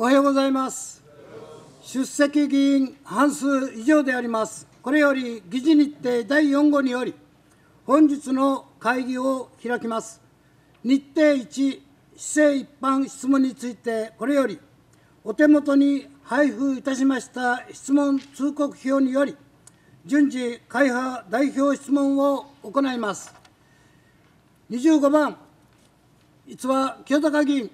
おはようございます出席議員半数以上でありますこれより議事日程第4号により本日の会議を開きます日程1市政一般質問についてこれよりお手元に配布いたしました質問通告表により順次会派代表質問を行います25番逸話清高議員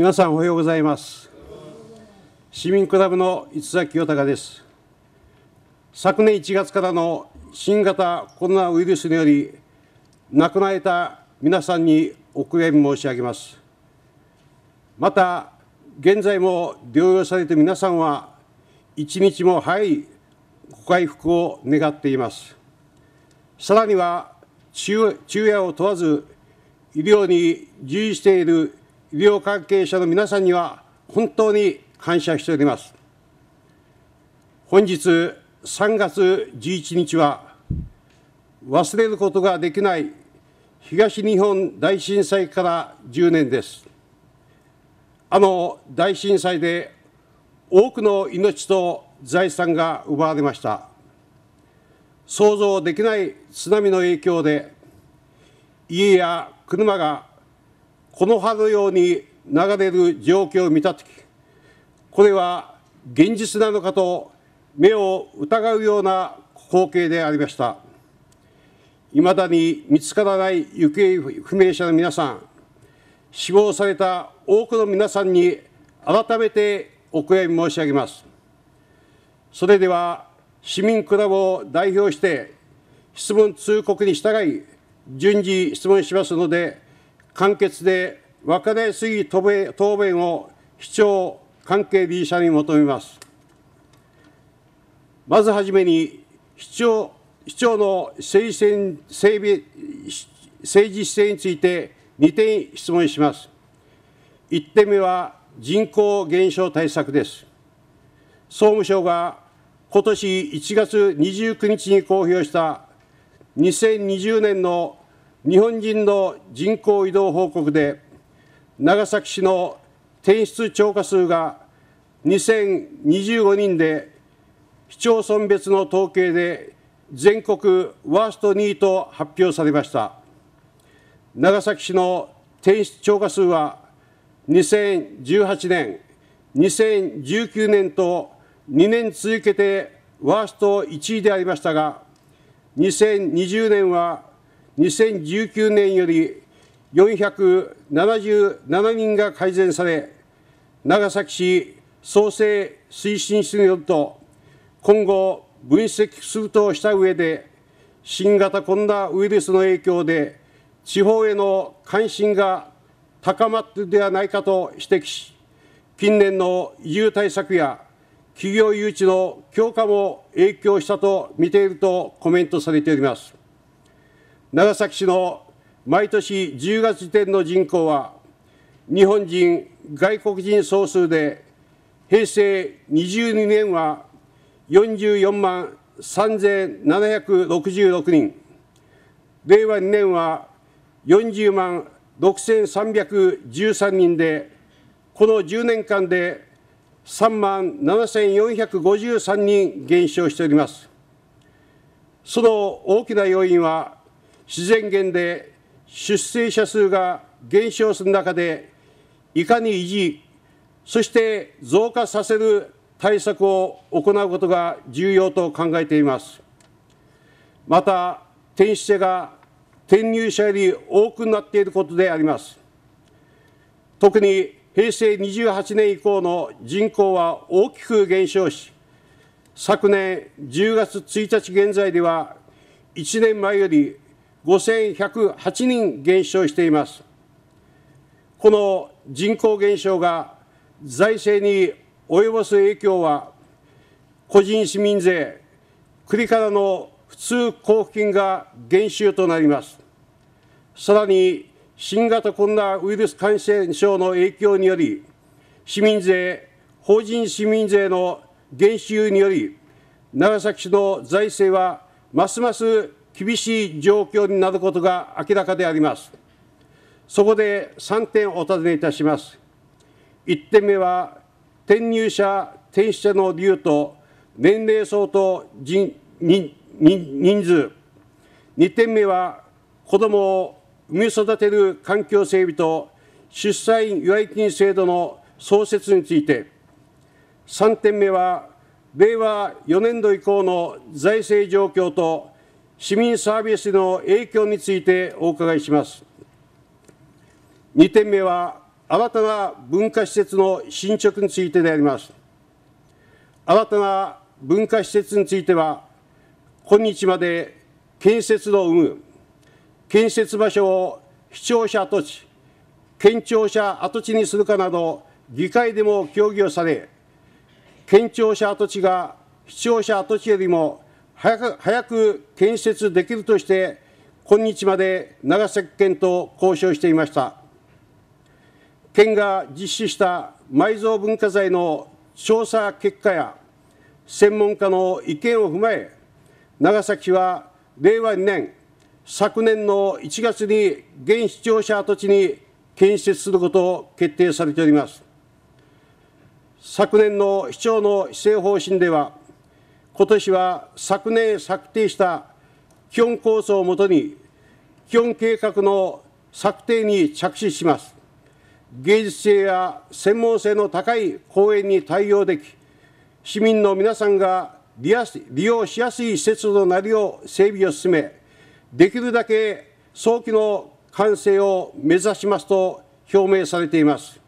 皆さんおはようございます市民クラブの五崎清隆です昨年1月からの新型コロナウイルスにより亡くなられた皆さんにお悔やみ申し上げますまた現在も療養されて皆さんは一日も早いご回復を願っていますさらには昼夜を問わず医療に従事している医療関係者の皆さんには本当に感謝しております。本日3月11日は、忘れることができない東日本大震災から10年です。あの大震災で多くの命と財産が奪われました。想像できない津波の影響で、家や車がこの葉のように流れる状況を見たときこれは現実なのかと目を疑うような光景でありましたいまだに見つからない行方不明者の皆さん死亡された多くの皆さんに改めてお悔やみ申し上げますそれでは市民クラブを代表して質問通告に従い順次質問しますので簡潔で分かりやすい答弁を市長関係 B 社に求めます。まずはじめに市長、市長の政治戦政政治姿勢について2点質問します。1点目は人口減少対策です。総務省が今年1月29日に公表した2020年の日本人の人口移動報告で長崎市の転出超過数が2025人で市町村別の統計で全国ワースト2位と発表されました長崎市の転出超過数は2018年2019年と2年続けてワースト1位でありましたが2020年は2019年より477人が改善され、長崎市創生推進室によると、今後、分析するとした上で、新型コロナウイルスの影響で、地方への関心が高まっているではないかと指摘し、近年の移住対策や企業誘致の強化も影響したと見ているとコメントされております。長崎市の毎年10月時点の人口は、日本人、外国人総数で、平成22年は44万3766人、令和2年は40万6313人で、この10年間で3万7453人減少しております。その大きな要因は、自然減で出生者数が減少する中で、いかに維持、そして増加させる対策を行うことが重要と考えています。また、転出者が転入者より多くなっていることであります。特に平成28年以降の人口は大きく減少し、昨年10月1日現在では、1年前より5108人減少しています。この人口減少が財政に及ぼす影響は、個人市民税、国からの普通交付金が減収となります。さらに、新型コロナウイルス感染症の影響により、市民税、法人市民税の減収により、長崎市の財政はますます厳しい状況になることが明らかであります。そこで3点お尋ねいたします。1点目は、転入者、転出者の理由と年齢相当人人人数。2点目は、子どもを産み育てる環境整備と出産祝い金制度の創設について、3点目は、令和4年度以降の財政状況と市民サービスの影響についてお伺いします。2点目は、新たな文化施設の進捗についてであります。新たな文化施設については、今日まで建設の有無、建設場所を市庁舎跡地、県庁舎跡地にするかなど、議会でも協議をされ、県庁舎跡地が市庁舎跡地よりも早く早く建設できるとして、今日まで長崎県と交渉していました。県が実施した埋蔵文化財の調査結果や、専門家の意見を踏まえ、長崎は令和2年、昨年の1月に現市庁舎跡地に建設することを決定されております。昨年の市長の施政方針では、今年は昨年策定した基本構想をもとに、基本計画の策定に着手します。芸術性や専門性の高い公園に対応でき、市民の皆さんが利用しやすい施設となるよう整備を進め、できるだけ早期の完成を目指しますと表明されています。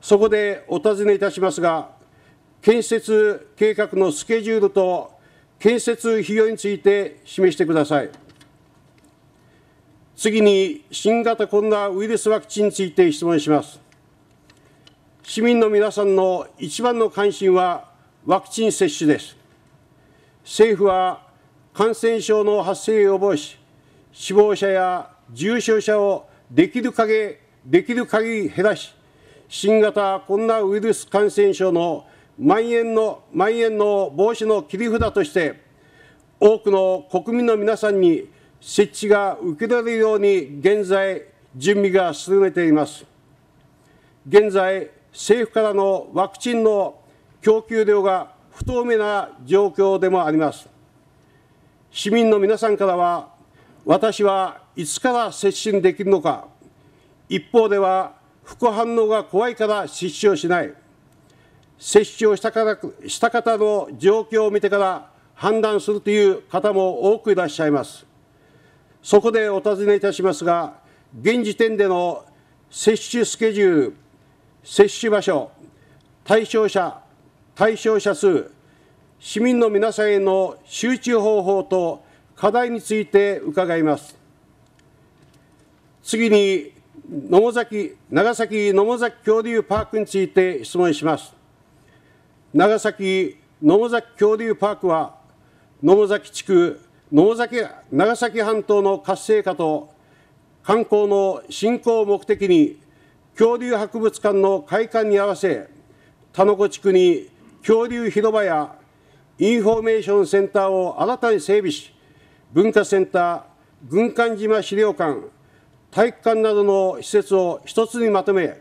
そこでお尋ねいたしますが、建設計画のスケジュールと建設費用について示してください。次に、新型コロナウイルスワクチンについて質問します。市民の皆さんの一番の関心はワクチン接種です。政府は感染症の発生を予防し、死亡者や重症者をできる限りできる限り減らし、新型コロナウイルス感染症のまん延の蔓延の防止の切り札として多くの国民の皆さんに設置が受けられるように現在準備が進めています現在政府からのワクチンの供給量が不透明な状況でもあります市民の皆さんからは私はいつから接種できるのか一方では副反応が怖いから接種をしない接種をしたからした方の状況を見てから判断するという方も多くいらっしゃいます。そこでお尋ねいたしますが、現時点での接種スケジュール、接種場所、対象者、対象者数、市民の皆さんへの集中方法と課題について伺います。次に野崎長崎野母崎恐竜パークについて質問します。長崎野母崎恐竜パークは野母崎地区野母崎長崎半島の活性化と観光の振興を目的に恐竜博物館の開館に合わせ田の子地区に恐竜広場やインフォメーションセンターを新たに整備し文化センター軍艦島資料館体育館などの施設を一つにまとめ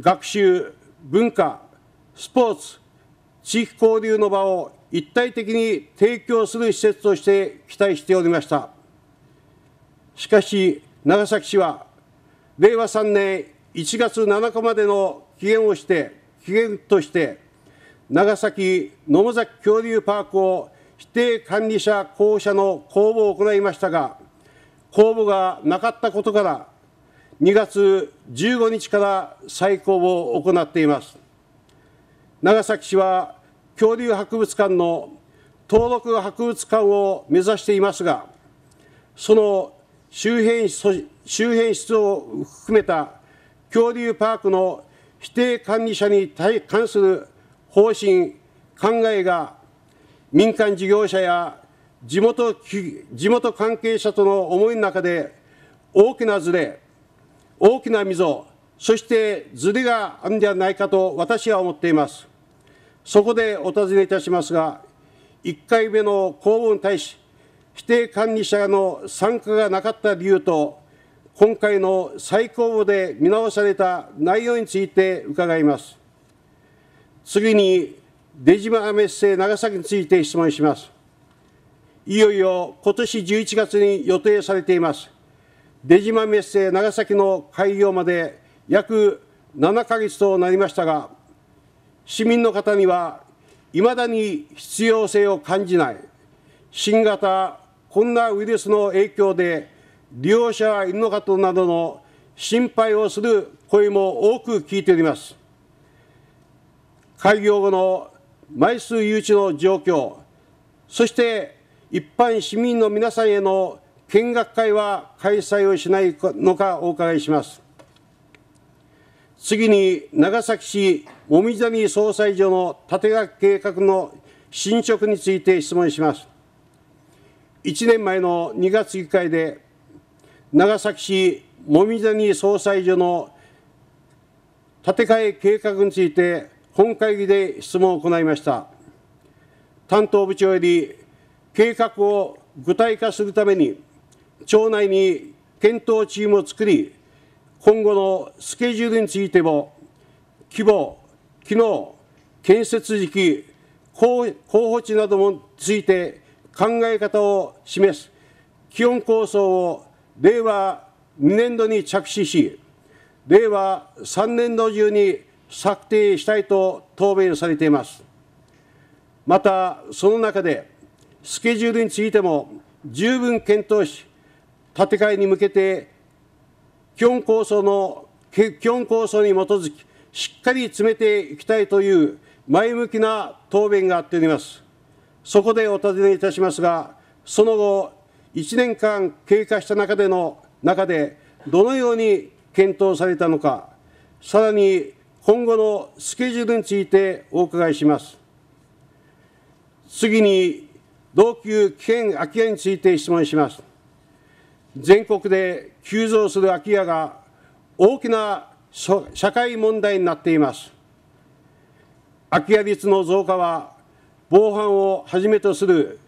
学習文化スポーツ地域交流の場を一体的に提供する施設として期待しておりました。しかし、長崎市は、令和3年1月7日までの期限をして、期限として、長崎野母崎恐竜パークを指定管理者公社の公募を行いましたが、公募がなかったことから、2月15日から再公募を行っています。長崎市は恐竜博物館の登録博物館を目指していますが、その周辺周辺室を含めた恐竜パークの指定管理者に関する方針、考えが民間事業者や地元地元関係者との思いの中で大きなずれ、大きな溝、そしてずれがあるんではないかと私は思っています。そこでお尋ねいたしますが、1回目の公文に対し、指定管理者の参加がなかった理由と、今回の再公募で見直された内容について伺います。次に、出島メッセ長崎について質問します。いよいよ今年11月に予定されています、出島メッセ長崎の開業まで約7か月となりましたが、市民の方にはいまだに必要性を感じない新型コロナウイルスの影響で利用者がいるのかとなどの心配をする声も多く聞いております。開業後の枚数誘致の状況、そして一般市民の皆さんへの見学会は開催をしないのかお伺いします。次に長崎市おみざに総裁所の建て替計画の進捗について質問します。1年前の2月議会で、長崎市もみざに総裁所の建て替え計画について本会議で質問を行いました。担当部長より計画を具体化するために、町内に検討チームを作り、今後のスケジュールについても、規模、機能、建設時期、候補地などについて考え方を示す基本構想を令和2年度に着手し、令和3年度中に策定したいと答弁されています。また、その中で、スケジュールについても十分検討し、建て替えに向けて基本構想の、基本構想に基づき、しっかり詰めていきたいという前向きな答弁があっております。そこでお尋ねいたしますが、その後、1年間経過した中での中で、どのように検討されたのか、さらに今後のスケジュールについてお伺いします。次に、同級危険空き家について質問します。全国で急増する空き家が大きな社会問題になっています。空き家率の増加は、防犯をはじめとする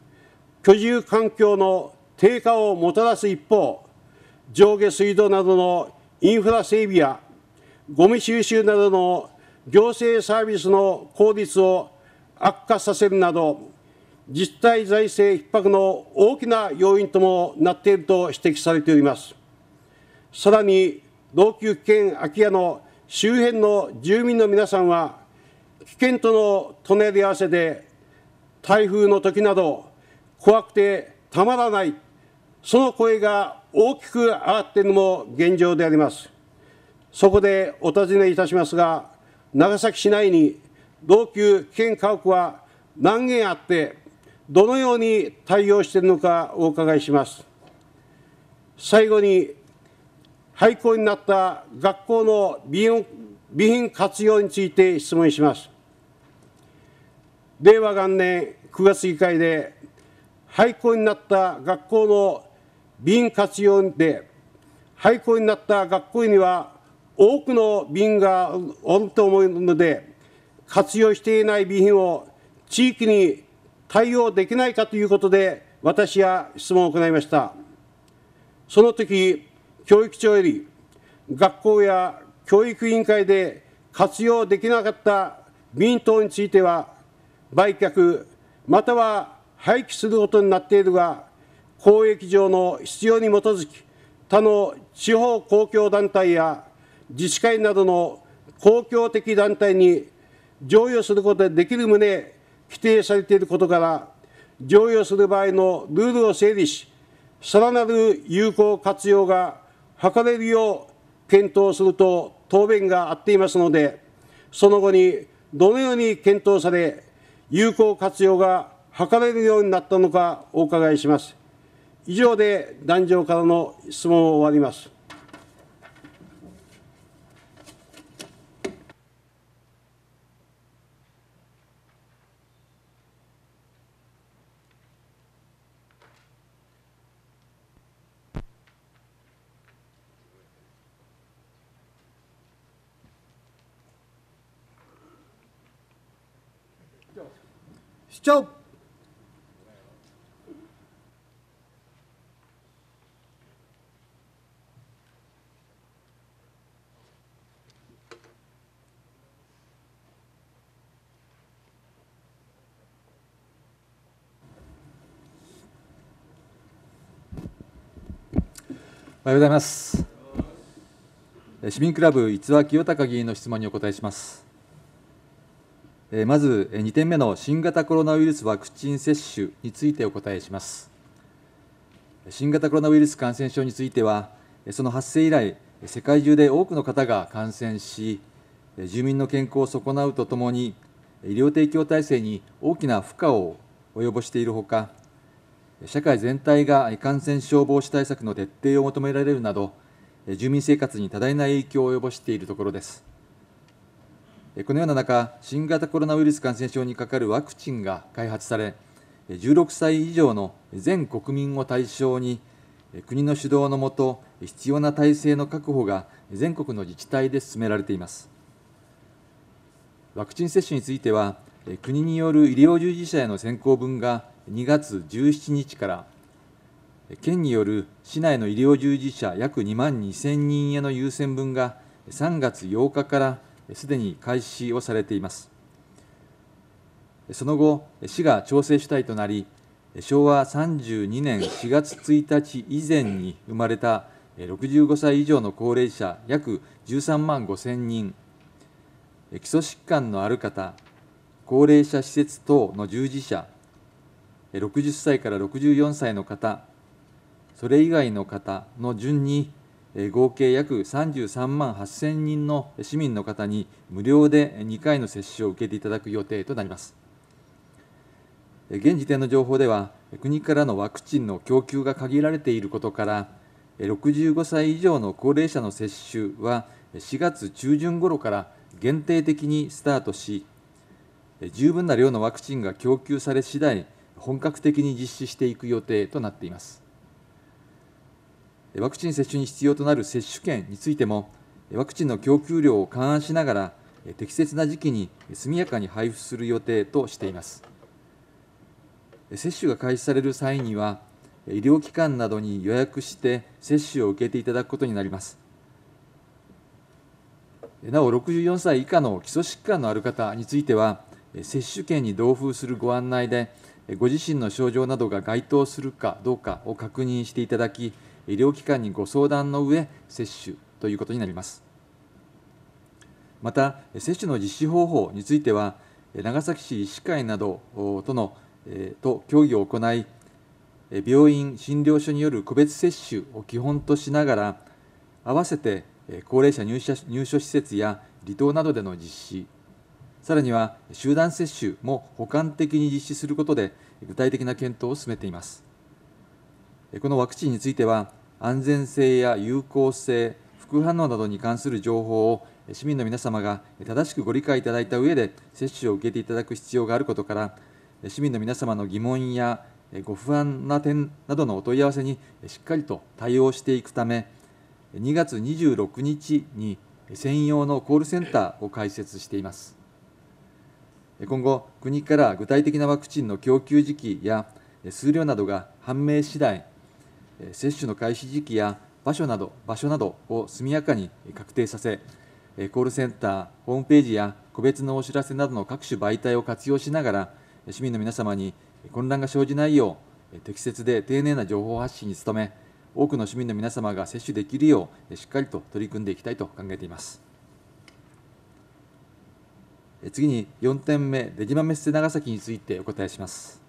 居住環境の低下をもたらす一方、上下水道などのインフラ整備や、ごみ収集などの行政サービスの効率を悪化させるなど、自治体財政逼迫の大きな要因ともなっていると指摘されております。さらに、老朽危険空き家の周辺の住民の皆さんは、危険との隣り合わせで、台風の時など、怖くてたまらない、その声が大きく上がっているのも現状であります。そこでお尋ねいたしますが、長崎市内に老朽危険家屋は何軒あって、どのように対応しているのかお伺いします。最後に、廃校になった学校の備品活用について質問します。令和元年9月議会で、廃校になった学校の備品活用で、廃校になった学校には多くの便がおると思うので、活用していない備品を地域に対応できないかということで、私や質問を行いました。その時、教育長より、学校や教育委員会で活用できなかった民党については、売却、または廃棄することになっているが、公益上の必要に基づき、他の地方公共団体や自治会などの公共的団体に譲与することでできる旨、規定されていることから乗用する場合のルールを整理しさらなる有効活用が図れるよう検討すると答弁があっていますのでその後にどのように検討され有効活用が図れるようになったのかお伺いします。以上で壇上からの質問を終わります。長おはようございます市民クラブ逸話清隆議員の質問にお答えしますまず2点目の新型コロナウイルスワクチン接種についてお答えします。新型コロナウイルス感染症については、その発生以来、世界中で多くの方が感染し、住民の健康を損なうとともに、医療提供体制に大きな負荷を及ぼしているほか、社会全体が感染症防止対策の徹底を求められるなど、住民生活に多大な影響を及ぼしているところです。このような中、新型コロナウイルス感染症にかかるワクチンが開発され、16歳以上の全国民を対象に、国の主導のもと、必要な体制の確保が全国の自治体で進められています。ワクチン接種については、国による医療従事者への先行分が2月17日から、県による市内の医療従事者約2万2000人への優先分が3月8日からすでに開始をされていますその後市が調整主体となり昭和32年4月1日以前に生まれた65歳以上の高齢者約13万5000人基礎疾患のある方高齢者施設等の従事者60歳から64歳の方それ以外の方の順に合計約33万8000人の市民の方に無料で2回の接種を受けていただく予定となります。現時点の情報では、国からのワクチンの供給が限られていることから、65歳以上の高齢者の接種は4月中旬頃から限定的にスタートし、十分な量のワクチンが供給され次第、本格的に実施していく予定となっています。ワクチン接種に必要となる接種券についても、ワクチンの供給量を勘案しながら、適切な時期に速やかに配布する予定としています。接種が開始される際には、医療機関などに予約して接種を受けていただくことになります。なお、64歳以下の基礎疾患のある方については、接種券に同封するご案内で、ご自身の症状などが該当するかどうかを確認していただき、医療機関にご相談の上接種ということになりますまた接種の実施方法については長崎市医師会などとのと協議を行い病院診療所による個別接種を基本としながら併せて高齢者入入所施設や離島などでの実施さらには集団接種も補完的に実施することで具体的な検討を進めていますこのワクチンについては、安全性や有効性、副反応などに関する情報を市民の皆様が正しくご理解いただいた上で接種を受けていただく必要があることから、市民の皆様の疑問やご不安な点などのお問い合わせにしっかりと対応していくため、2月26日に専用のコールセンターを開設しています。今後、国から具体的なワクチンの供給時期や数量などが判明次第接種の開始時期や場所など場所などを速やかに確定させ、コールセンター、ホームページや個別のお知らせなどの各種媒体を活用しながら、市民の皆様に混乱が生じないよう、適切で丁寧な情報発信に努め、多くの市民の皆様が接種できるよう、しっかりと取り組んでいきたいと考えています。次に4点目、ジマメッセ長崎についてお答えします。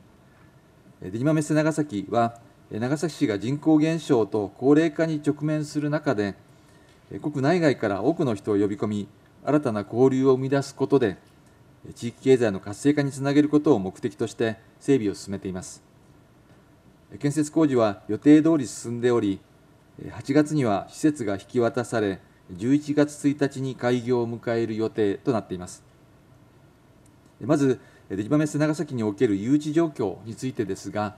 ジマメッセ長崎は長崎市が人口減少と高齢化に直面する中で国内外から多くの人を呼び込み新たな交流を生み出すことで地域経済の活性化につなげることを目的として整備を進めています建設工事は予定通り進んでおり8月には施設が引き渡され11月1日に開業を迎える予定となっていますまずジバメス長崎における誘致状況についてですが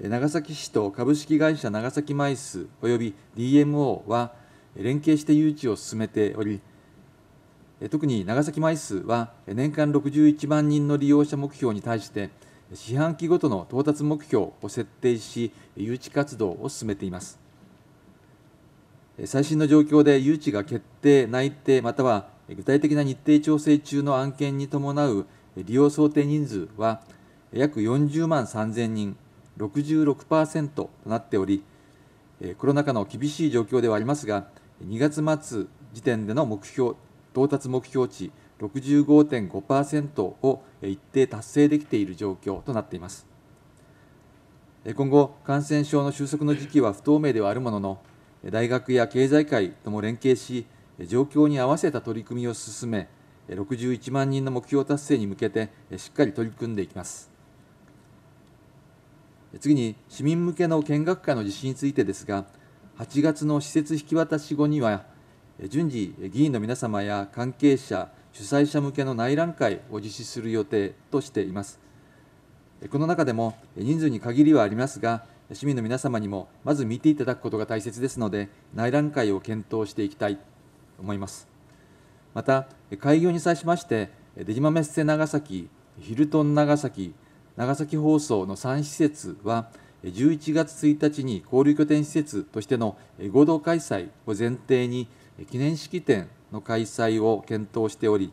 長崎市と株式会社長崎マイス及び DMO は連携して誘致を進めており特に長崎マイスは年間61万人の利用者目標に対して四半期ごとの到達目標を設定し誘致活動を進めています最新の状況で誘致が決定内定または具体的な日程調整中の案件に伴う利用想定人数は約40万3000人66%となっており、コロナ禍の厳しい状況ではありますが、2月末時点での目標到達目標値65.5%を一定達成できている状況となっています。今後、感染症の収束の時期は不透明ではあるものの、大学や経済界とも連携し、状況に合わせた取り組みを進め、61万人の目標達成に向けてしっかり取り組んでいきます。次に市民向けの見学会の実施についてですが、8月の施設引き渡し後には、順次、議員の皆様や関係者、主催者向けの内覧会を実施する予定としています。この中でも人数に限りはありますが、市民の皆様にもまず見ていただくことが大切ですので、内覧会を検討していきたいと思います。また、開業に際しまして、出島メッセ長崎、ヒルトン長崎、長崎放送の3施設は11月1日に交流拠点施設としての合同開催を前提に記念式典の開催を検討しており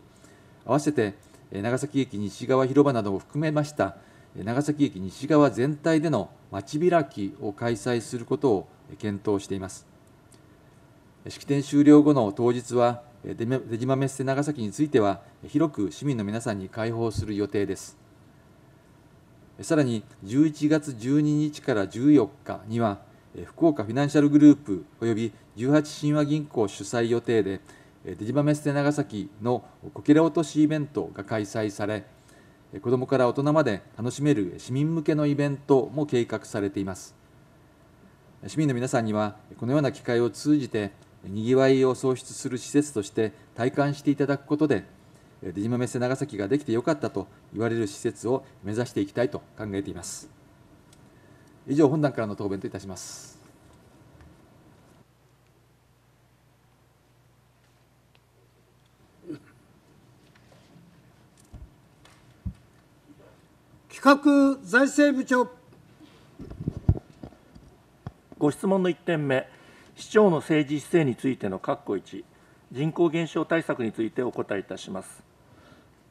合わせて長崎駅西側広場などを含めました長崎駅西側全体での街開きを開催することを検討しています式典終了後の当日は出島メッセ長崎については広く市民の皆さんに開放する予定ですさらに11月12日から14日には福岡フィナンシャルグループ及び18神話銀行主催予定でデジバメッセ長崎のこけら落としイベントが開催され子どもから大人まで楽しめる市民向けのイベントも計画されています市民の皆さんにはこのような機会を通じてにぎわいを創出する施設として体感していただくことで出島メッセ長崎ができてよかったと言われる施設を目指していきたいと考えています以上本段からの答弁といたします企画財政部長ご質問の1点目市長の政治姿勢についての括弧1人口減少対策についてお答えいたします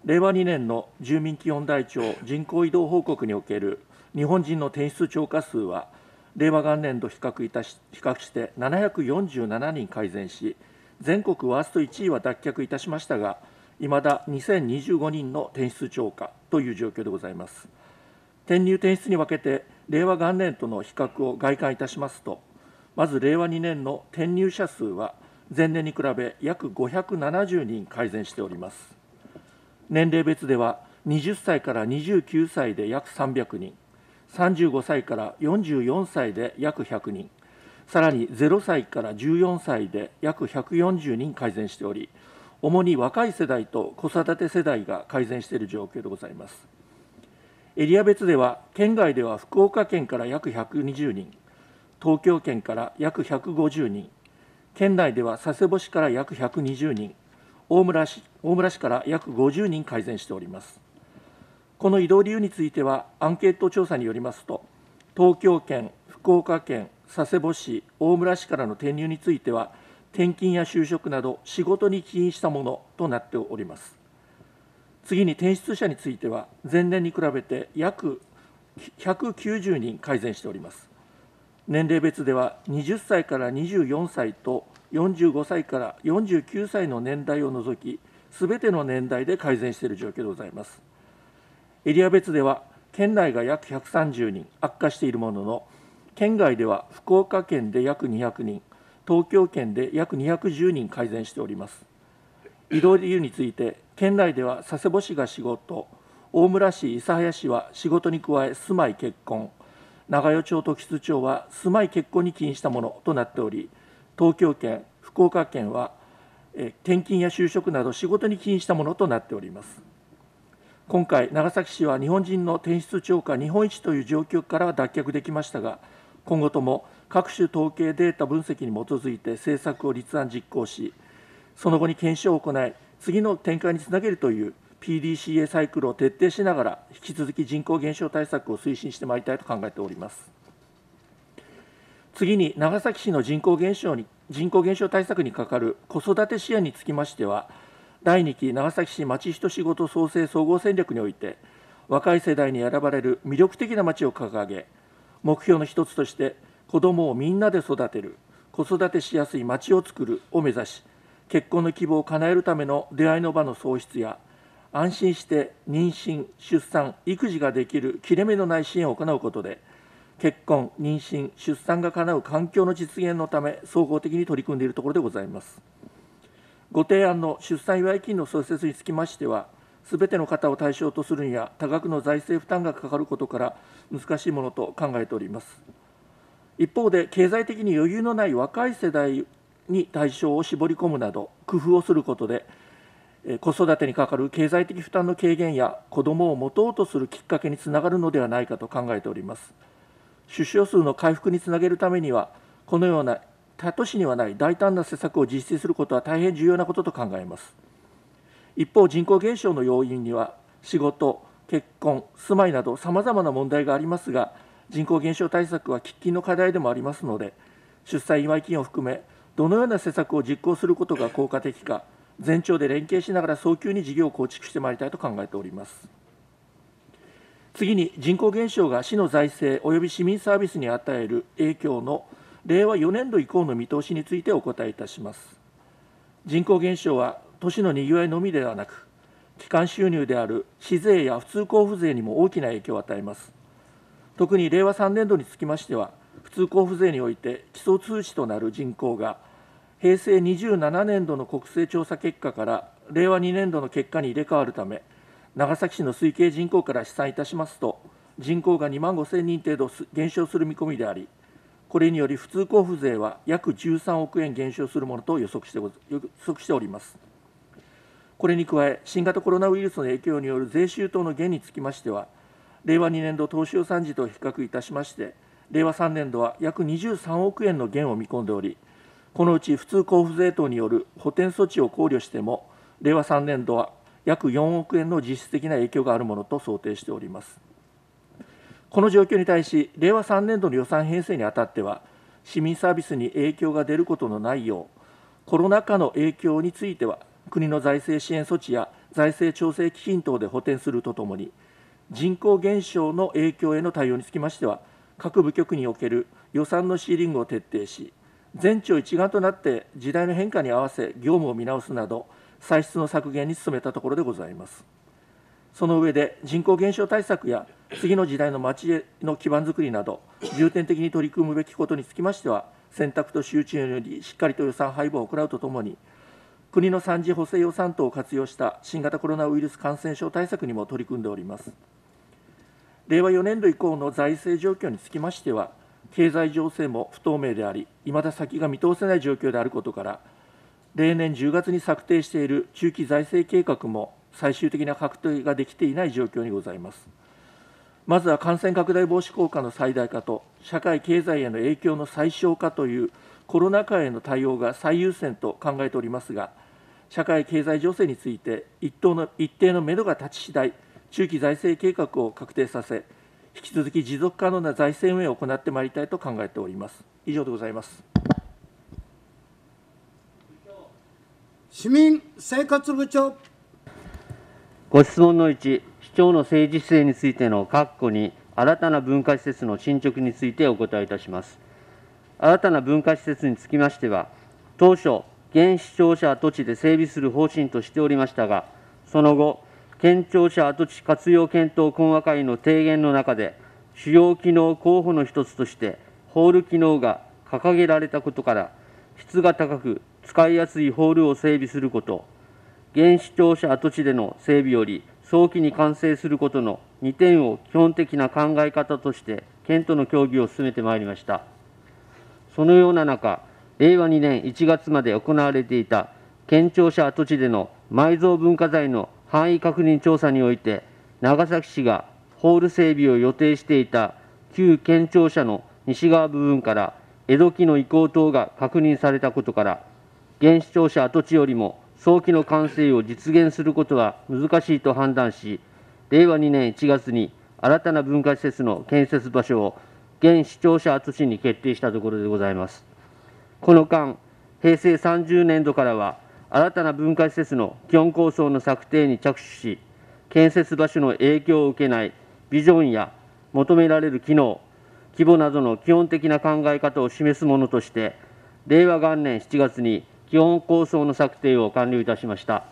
令和2年の住民基本台帳人口移動報告における日本人の転出超過数は、令和元年と比較いたし比較して747人改善し、全国ワースト1位は脱却いたしましたが、いまだ2025人の転出超過という状況でございます。転入転出に分けて、令和元年との比較を外観いたしますと、まず令和2年の転入者数は、前年に比べ約570人改善しております。年齢別では20歳から29歳で約300人、35歳から44歳で約100人、さらに0歳から14歳で約140人改善しており、主に若い世代と子育て世代が改善している状況でございます。エリア別では、県外では福岡県から約120人、東京圏から約150人、県内では佐世保市から約120人、大村市大村市から約50人改善しております。この移動理由については、アンケート調査によりますと、東京圏、福岡県、佐世保市、大村市からの転入については、転勤や就職など、仕事に起因したものとなっております。次に転出者については、前年に比べて約190人改善しております。年齢別では、20歳から24歳と45歳から49歳の年代を除き、すべての年代で改善している状況でございます。エリア別では、県内が約130人、悪化しているものの、県外では福岡県で約200人、東京圏で約210人改善しております。移動理由について、県内では佐世保市が仕事、大村市諫早市は仕事に加え住まい結婚、長与町と木津町は住まい結婚に起因したものとなっており、東京圏福岡県は転勤や就職など仕事に起因したものとなっております今回長崎市は日本人の転出超過日本一という状況からは脱却できましたが今後とも各種統計データ分析に基づいて政策を立案実行しその後に検証を行い次の展開につなげるという PDCA サイクルを徹底しながら引き続き人口減少対策を推進してまいりたいと考えております。次に長崎市の人口減少に人口減少対策にかかる子育て支援につきましては、第2期長崎市まちひと仕事創生総合戦略において、若い世代に選ばれる魅力的な町を掲げ、目標の一つとして、子どもをみんなで育てる、子育てしやすい町をつくるを目指し、結婚の希望を叶えるための出会いの場の創出や、安心して妊娠、出産、育児ができる切れ目のない支援を行うことで、結婚、妊娠、出産が叶う環境の実現のため、総合的に取り組んでいるところでございます。ご提案の出産祝い金の創設につきましては、すべての方を対象とするには、多額の財政負担がかかることから、難しいものと考えております。一方で、経済的に余裕のない若い世代に対象を絞り込むなど、工夫をすることで、子育てにかかる経済的負担の軽減や、子どもを持とうとするきっかけにつながるのではないかと考えております。出生数の回復につなげるためにはこのような他都市にはない大胆な施策を実施することは大変重要なことと考えます一方人口減少の要因には仕事結婚住まいなどさまざまな問題がありますが人口減少対策は喫緊の課題でもありますので出産祝い金を含めどのような施策を実行することが効果的か全庁で連携しながら早急に事業を構築してまいりたいと考えております。次に人口減少が市の財政及び市民サービスに与える影響の令和4年度以降の見通しについてお答えいたします。人口減少は都市のにぎわいのみではなく、基幹収入である市税や普通交付税にも大きな影響を与えます。特に令和3年度につきましては、普通交付税において基礎通知となる人口が、平成27年度の国勢調査結果から令和2年度の結果に入れ替わるため、長崎市の推計人口から試算いたしますと、人口が2万5000人程度減少する見込みであり、これにより普通交付税は約13億円減少するものと予測して予測しております。これに加え、新型コロナウイルスの影響による税収等の減につきましては、令和2年度当初予算時と比較いたしまして、令和3年度は約23億円の減を見込んでおり、このうち普通交付税等による補填措置を考慮しても、令和3年度は約4億円の実質的な影響があるものと想定しております。この状況に対し、令和3年度の予算編成にあたっては、市民サービスに影響が出ることのないよう、コロナ禍の影響については、国の財政支援措置や財政調整基金等で補填するとともに、人口減少の影響への対応につきましては、各部局における予算のシーリングを徹底し、全庁一丸となって時代の変化に合わせ業務を見直すなど、歳出の削減に努めたところでございます。その上で、人口減少対策や次の時代の町の基盤づくりなど、重点的に取り組むべきことにつきましては、選択と集中により、しっかりと予算配分を行うとともに、国の3次補正予算等を活用した新型コロナウイルス感染症対策にも取り組んでおります。令和4年度以降の財政状況につきましては、経済情勢も不透明であり、いまだ先が見通せない状況であることから、例年10月に策定している中期財政計画も最終的な確定ができていない状況にございます。まずは感染拡大防止効果の最大化と、社会経済への影響の最小化という、コロナ禍への対応が最優先と考えておりますが、社会経済情勢について一等の、一定のメドが立ち次第、中期財政計画を確定させ、引き続き持続可能な財政運営を行ってまいりたいと考えております。以上でございます。市民生活部長ご質問の1市長の政治姿勢についての括弧に新たな文化施設の進捗についてお答えいたします新たな文化施設につきましては当初現市庁舎跡地で整備する方針としておりましたがその後県庁舎跡地活用検討懇話会の提言の中で主要機能候補の一つとしてホール機能が掲げられたことから質が高く使いやすいホールを整備すること、原子庁舎跡地での整備より早期に完成することの2点を基本的な考え方として、県との協議を進めてまいりました。そのような中、令和2年1月まで行われていた県庁舎跡地での埋蔵文化財の範囲確認調査において、長崎市がホール整備を予定していた旧県庁舎の西側部分から江戸期の遺構等が確認されたことから、現視聴者跡地よりも早期の完成を実現することは難しいと判断し、令和2年1月に新たな文化施設の建設場所を現市庁舎跡地に決定したところでございます。この間、平成30年度からは新たな文化施設の基本構想の策定に着手し、建設場所の影響を受けないビジョンや求められる機能、規模などの基本的な考え方を示すものとして、令和元年7月に基本構想の策定を完了いたしました。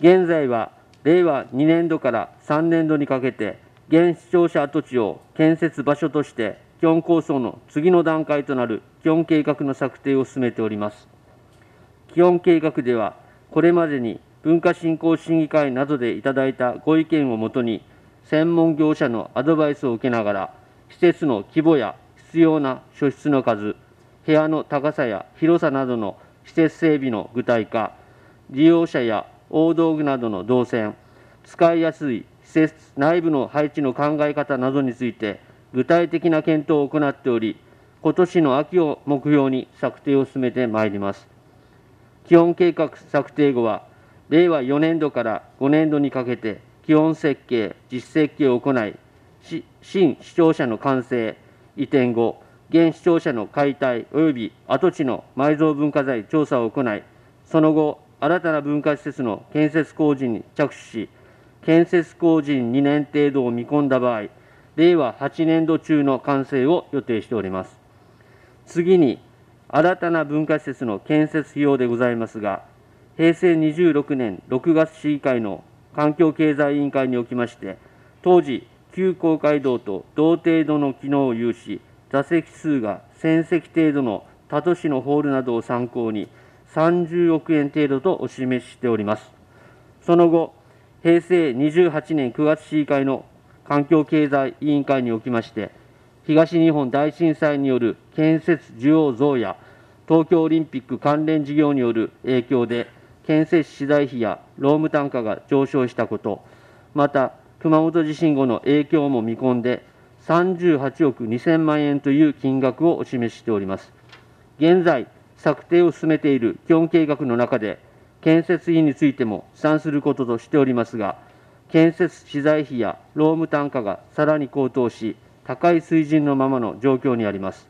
現在は令和2年度から3年度にかけて、現市庁舎跡地を建設場所として、基本構想の次の段階となる基本計画の策定を進めております。基本計画では、これまでに文化振興審議会などでいただいたご意見をもとに、専門業者のアドバイスを受けながら、施設の規模や必要な所室の数、部屋の高さや広さなどの施設整備の具体化、利用者や大道具などの動線、使いやすい施設内部の配置の考え方などについて、具体的な検討を行っており、今年の秋を目標に策定を進めてまいります。基本計画策定後は、令和4年度から5年度にかけて、基本設計、実施設計を行い、新視聴者の完成、移転後、現市庁舎の解体及び跡地の埋蔵文化財調査を行い、その後、新たな文化施設の建設工事に着手し、建設工事2年程度を見込んだ場合、令和8年度中の完成を予定しております。次に、新たな文化施設の建設費用でございますが、平成26年6月市議会の環境経済委員会におきまして、当時、旧公会堂と同程度の機能を有し、座席数が1000席程度の他都市のホールなどを参考に、30億円程度とお示ししております。その後、平成28年9月市議会の環境経済委員会におきまして、東日本大震災による建設需要増や、東京オリンピック関連事業による影響で、建設資材費や労務単価が上昇したこと、また熊本地震後の影響も見込んで、38億2000万円という金額をお示ししております。現在、策定を進めている基本計画の中で、建設費についても試算することとしておりますが、建設資材費や労務単価がさらに高騰し、高い水準のままの状況にあります。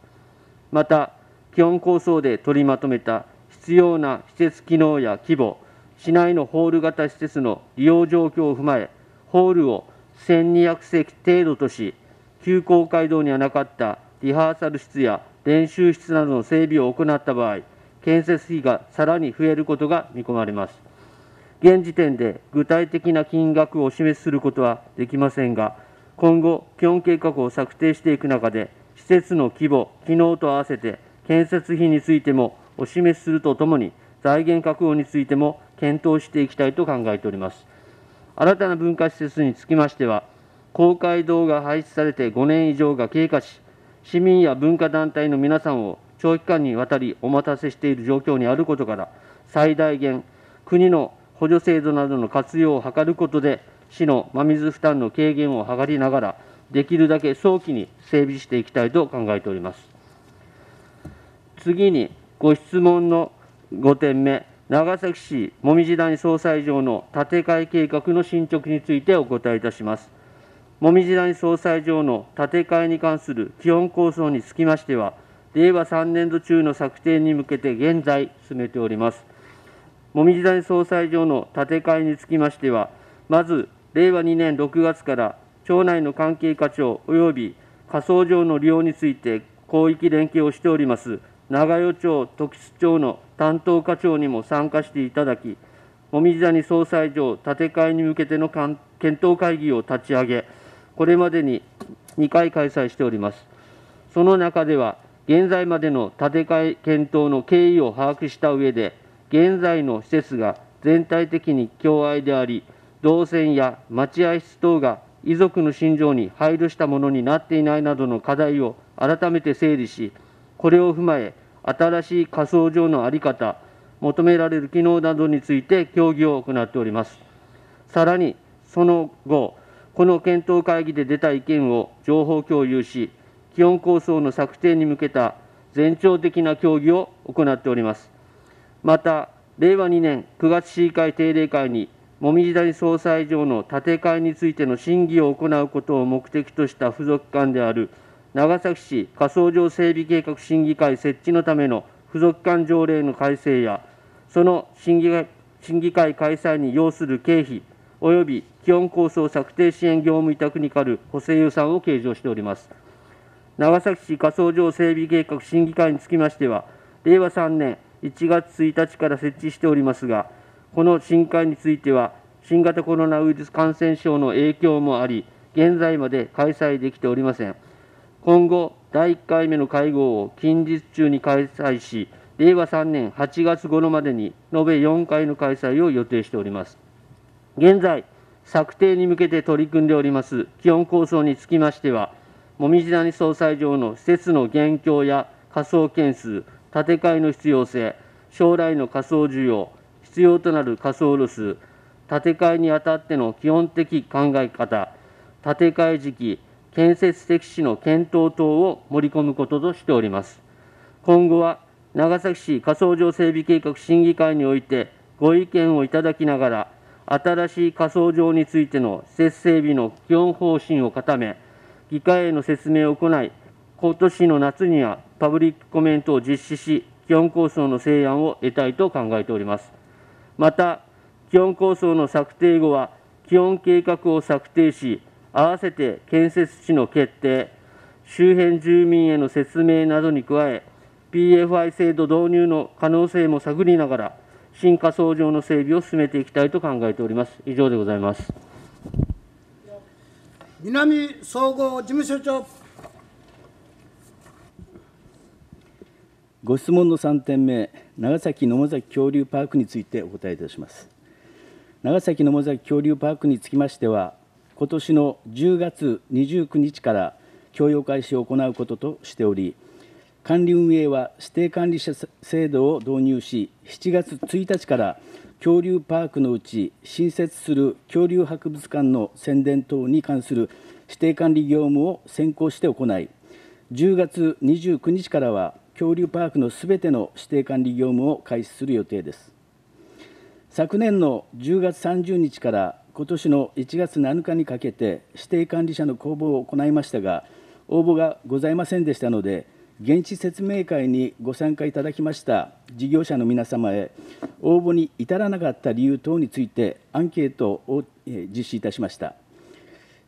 また、基本構想で取りまとめた必要な施設機能や規模、市内のホール型施設の利用状況を踏まえ、ホールを1200席程度とし、急行街道にはなかったリハーサル室や練習室などの整備を行った場合、建設費がさらに増えることが見込まれます。現時点で具体的な金額をお示しすることはできませんが、今後、基本計画を策定していく中で、施設の規模、機能と合わせて建設費についてもお示しするとともに、財源確保についても検討していきたいと考えております。新たな文化施設につきましては、公開動画廃止されて5年以上が経過し、市民や文化団体の皆さんを長期間にわたりお待たせしている状況にあることから、最大限、国の補助制度などの活用を図ることで、市の真水負担の軽減を図りながら、できるだけ早期に整備していきたいと考えております。次に、ご質問の5点目、長崎市紅葉谷総裁場の建て替え計画の進捗についてお答えいたします。もみじ谷総裁上の建て替えに関する基本構想につきましては、令和3年度中の策定に向けて現在進めております。もみじ谷総裁上の建て替えにつきましては、まず令和2年6月から町内の関係課長及び仮想上の利用について広域連携をしております長与町、時津町の担当課長にも参加していただき、もみじ谷総裁上建て替えに向けての検討会議を立ち上げ、これまでに2回開催しております。その中では、現在までの建て替え検討の経緯を把握した上で、現在の施設が全体的に共愛であり、動線や待合室等が遺族の心情に配慮したものになっていないなどの課題を改めて整理し、これを踏まえ、新しい仮想上の在り方、求められる機能などについて協議を行っております。さらに、その後、この検討会議で出た意見を情報共有し、基本構想の策定に向けた全庁的な協議を行っております。また、令和2年9月市議会定例会に、もみじ谷総裁上の建て替えについての審議を行うことを目的とした付属官である、長崎市仮想上整備計画審議会設置のための付属機関条例の改正や、その審議審議会開催に要する経費及び基本構想策定支援業務委託にかる補正予算を計上しております。長崎市仮想場整備計画審議会につきましては、令和3年1月1日から設置しておりますが、この審議会については、新型コロナウイルス感染症の影響もあり、現在まで開催できておりません。今後、第1回目の会合を近日中に開催し、令和3年8月頃までに延べ4回の開催を予定しております。現在策定に向けて取り組んでおります基本構想につきましては、紅葉谷総裁上の施設の現況や仮想件数、建て替えの必要性、将来の仮想需要、必要となる仮想ロス、建て替えにあたっての基本的考え方、建て替え時期、建設適地の検討等を盛り込むこととしております。今後は長崎市仮想場整備計画審議会においてご意見をいただきながら、新しい仮想上についての施設整備の基本方針を固め、議会への説明を行い、今年の夏にはパブリックコメントを実施し、基本構想の成案を得たいと考えております。また、基本構想の策定後は、基本計画を策定し、合わせて建設地の決定、周辺住民への説明などに加え、PFI 制度導入の可能性も探りながら、新火葬場の整備を進めていきたいと考えております。以上でございます。南総合事務所長。ご質問の3点目、長崎野崎恐竜パークについてお答えいたします。長崎野崎恐竜パークにつきましては、今年の10月29日から供用開始を行うこととしており、管理運営は指定管理者制度を導入し7月1日から恐竜パークのうち新設する恐竜博物館の宣伝等に関する指定管理業務を先行して行い10月29日からは恐竜パークのすべての指定管理業務を開始する予定です昨年の10月30日から今年の1月7日にかけて指定管理者の公募を行いましたが応募がございませんでしたので現地説明会にご参加いただきました事業者の皆様へ、応募に至らなかった理由等について、アンケートを実施いたしました。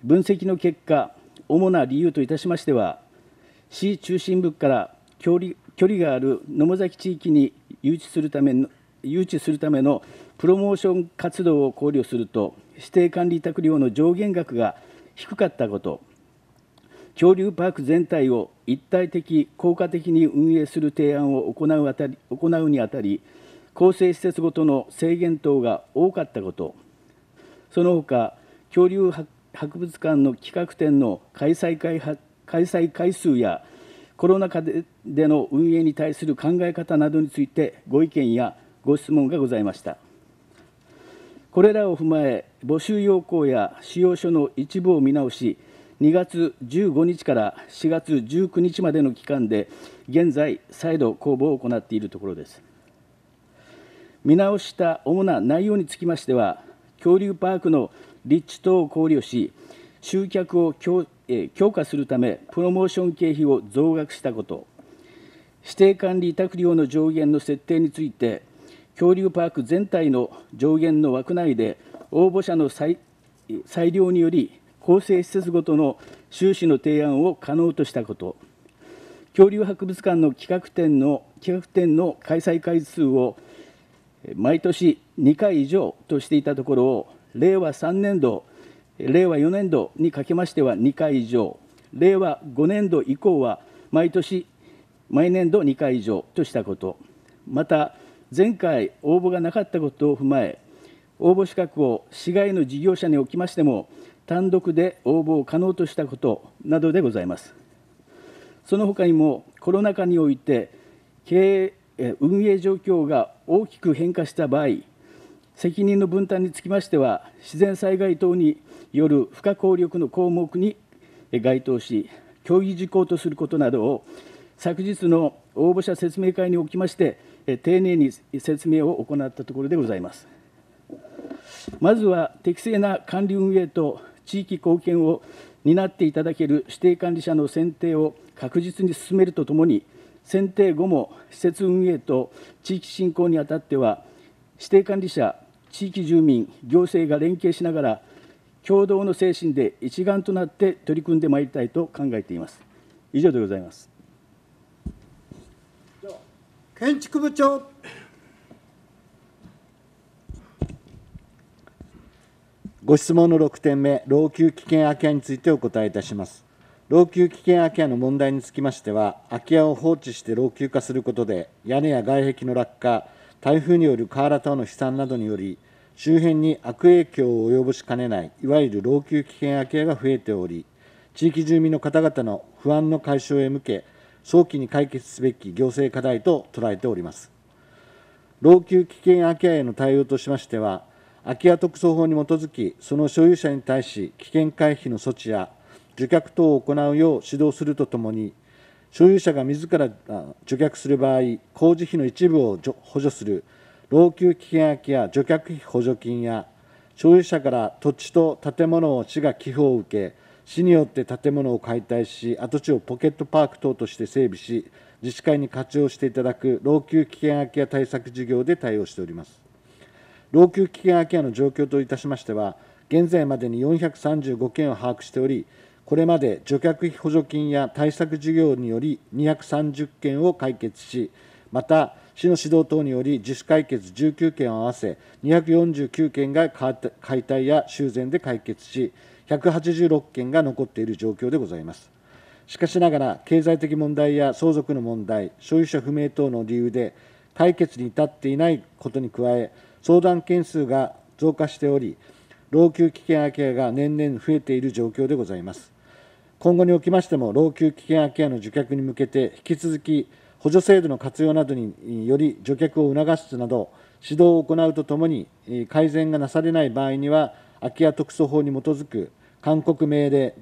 分析の結果、主な理由といたしましては、市中心部から距離距離がある野母崎地域に誘致するための誘致するためのプロモーション活動を考慮すると指定管理委託料の上限額が低かったこと恐竜パーク全体を一体的、効果的に運営する提案を行うあたり行うにあたり、構成施設ごとの制限等が多かったこと、その他、恐竜博物館の企画展の開催開開催回数や、コロナ禍ででの運営に対する考え方などについて、ご意見やご質問がございました。これらを踏まえ、募集要項や使用書の一部を見直し、2月15日から4月19日までの期間で現在再度公募を行っているところです見直した主な内容につきましては恐竜パークの立地等を考慮し集客を強,、え強化するためプロモーション経費を増額したこと指定管理委託料の上限の設定について恐竜パーク全体の上限の枠内で応募者の裁量により構成施設ごとの収支の提案を可能としたこと恐竜博物館の企画展の企画展の開催回数を毎年2回以上としていたところを令和3年度令和4年度にかけましては2回以上令和5年度以降は毎年毎年度2回以上としたことまた前回応募がなかったことを踏まえ応募資格を市外の事業者におきましても単独で応募を可能としたことなどでございます。その他にも、コロナ禍において経営、運営状況が大きく変化した場合、責任の分担につきましては、自然災害等による不可抗力の項目に該当し、協議事項とすることなどを、昨日の応募者説明会におきまして、丁寧に説明を行ったところでございます。まずは適正な管理運営と地域貢献を担っていただける指定管理者の選定を確実に進めるとともに、選定後も施設運営と地域振興にあたっては、指定管理者、地域住民、行政が連携しながら、共同の精神で一丸となって取り組んでまいりたいと考えています。以上でございます。建築部長ご質問の6点目、老朽危険空き家についてお答えいたします。老朽危険空き家の問題につきましては、空き家を放置して老朽化することで、屋根や外壁の落下、台風による瓦等の飛散などにより、周辺に悪影響を及ぼしかねない、いわゆる老朽危険空き家が増えており、地域住民の方々の不安の解消へ向け、早期に解決すべき行政課題と捉えております。老朽危険空き家への対応としましては、空き家特措法に基づき、その所有者に対し危険回避の措置や受却等を行うよう指導するとともに、所有者が自ら除却する場合、工事費の一部を補助する老朽危険空き家除却費補助金や、所有者から土地と建物を市が寄付を受け、市によって建物を解体し、跡地をポケットパーク等として整備し、自治会に活用していただく老朽危険空き家対策事業で対応しております。老朽危険空き家の状況といたしましては、現在までに435件を把握しており、これまで除却費補助金や対策事業により230件を解決し、また、市の指導等により自主解決19件を合わせ、249件が解体や修繕で解決し、186件が残っている状況でございます。しかしながら、経済的問題や相続の問題、所有者不明等の理由で、解決に至っていないことに加え、相談件数が増加しており、老朽危険空き家が年々増えている状況でございます。今後におきましても、老朽危険空き家の受客に向けて、引き続き補助制度の活用などにより除却を促すなど、指導を行うとともに、改善がなされない場合には、空き家特措法に基づく勧告命令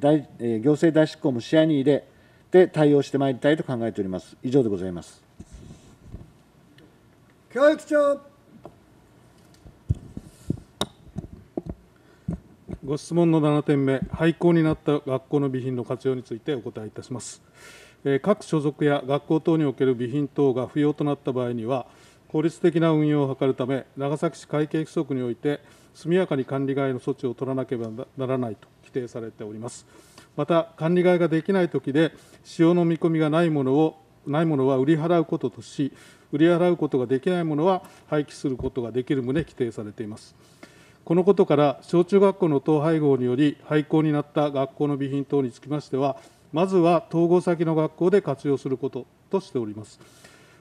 行政代執行も視野に入れて対応してまいりたいと考えております。以上でございます。教育長ご質問の7点目、廃校になった学校の備品の活用についてお答えいたします。各所属や学校等における備品等が不要となった場合には、効率的な運用を図るため、長崎市会計規則において、速やかに管理外の措置を取らなければならないと規定されております。また、管理外ができないときで、使用の見込みがないものをないものは売り払うこととし、売り払うことができないものは廃棄することができる旨規定されています。このことから小中学校の統廃合により廃校になった学校の備品等につきましては、まずは統合先の学校で活用することとしております。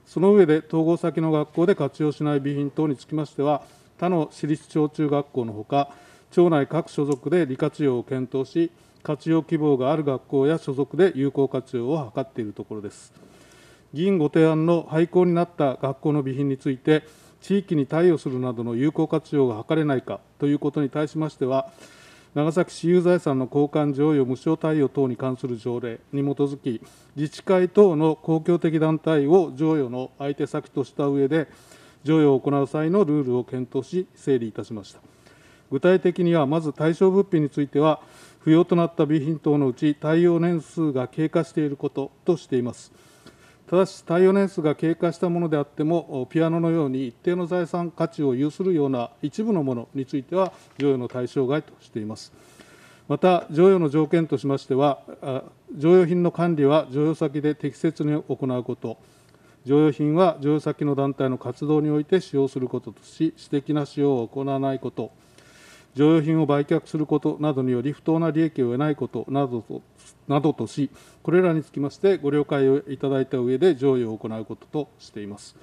その上で、統合先の学校で活用しない備品等につきましては、他の私立小中学校のほか、町内各所属で利活用を検討し、活用希望がある学校や所属で有効活用を図っているところです。議員ご提案の廃校になった学校の備品について、地域に貸与するなどの有効活用が図れないかということに対しましては、長崎市有財産の交換譲与無償貸与等に関する条例に基づき、自治会等の公共的団体を譲与の相手先とした上で、譲与を行う際のルールを検討し、整理いたしました。具体的には、まず対象物品については、不要となった備品等のうち、対応年数が経過していることとしています。ただし耐用年数が経過したものであっても、ピアノのように一定の財産価値を有するような一部のものについては、贈与の対象外としています。また、贈与の条件としましては、贈与品の管理は贈与先で適切に行うこと、贈与品は贈与先の団体の活動において使用することとし、私的な使用を行わないこと、常用品を売却することなどにより不当な利益を得ないことなどとなどとし、これらにつきましてご了解をいただいた上で上位を行うこととしています。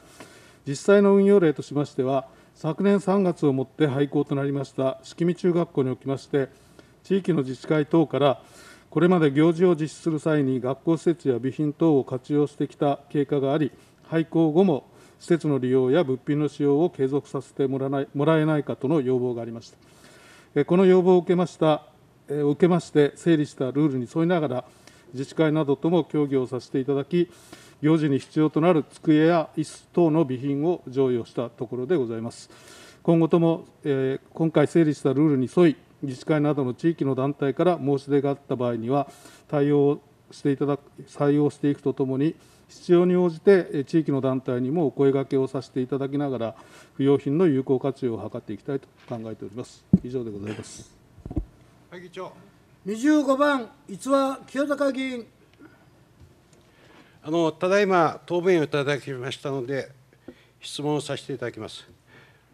実際の運用例としましては、昨年3月をもって廃校となりました式見中学校におきまして、地域の自治会等から、これまで行事を実施する際に学校施設や備品等を活用してきた経過があり、廃校後も施設の利用や物品の使用を継続させてもらえないかとの要望がありました。この要望を受けました受けまして整理したルールに沿いながら、自治会などとも協議をさせていただき、行事に必要となる机や椅子等の備品を譲与したところでございます。今後とも、え今回整理したルールに沿い、自治会などの地域の団体から申し出があった場合には、対応していただく、採用していくとともに、必要に応じて地域の団体にもお声掛けをさせていただきながら、不要品の有効活用を図っていきたいと考えております。以上でございます。会議長。二十五番、逸話清高議員。あのただいま答弁をいただきましたので、質問をさせていただきます。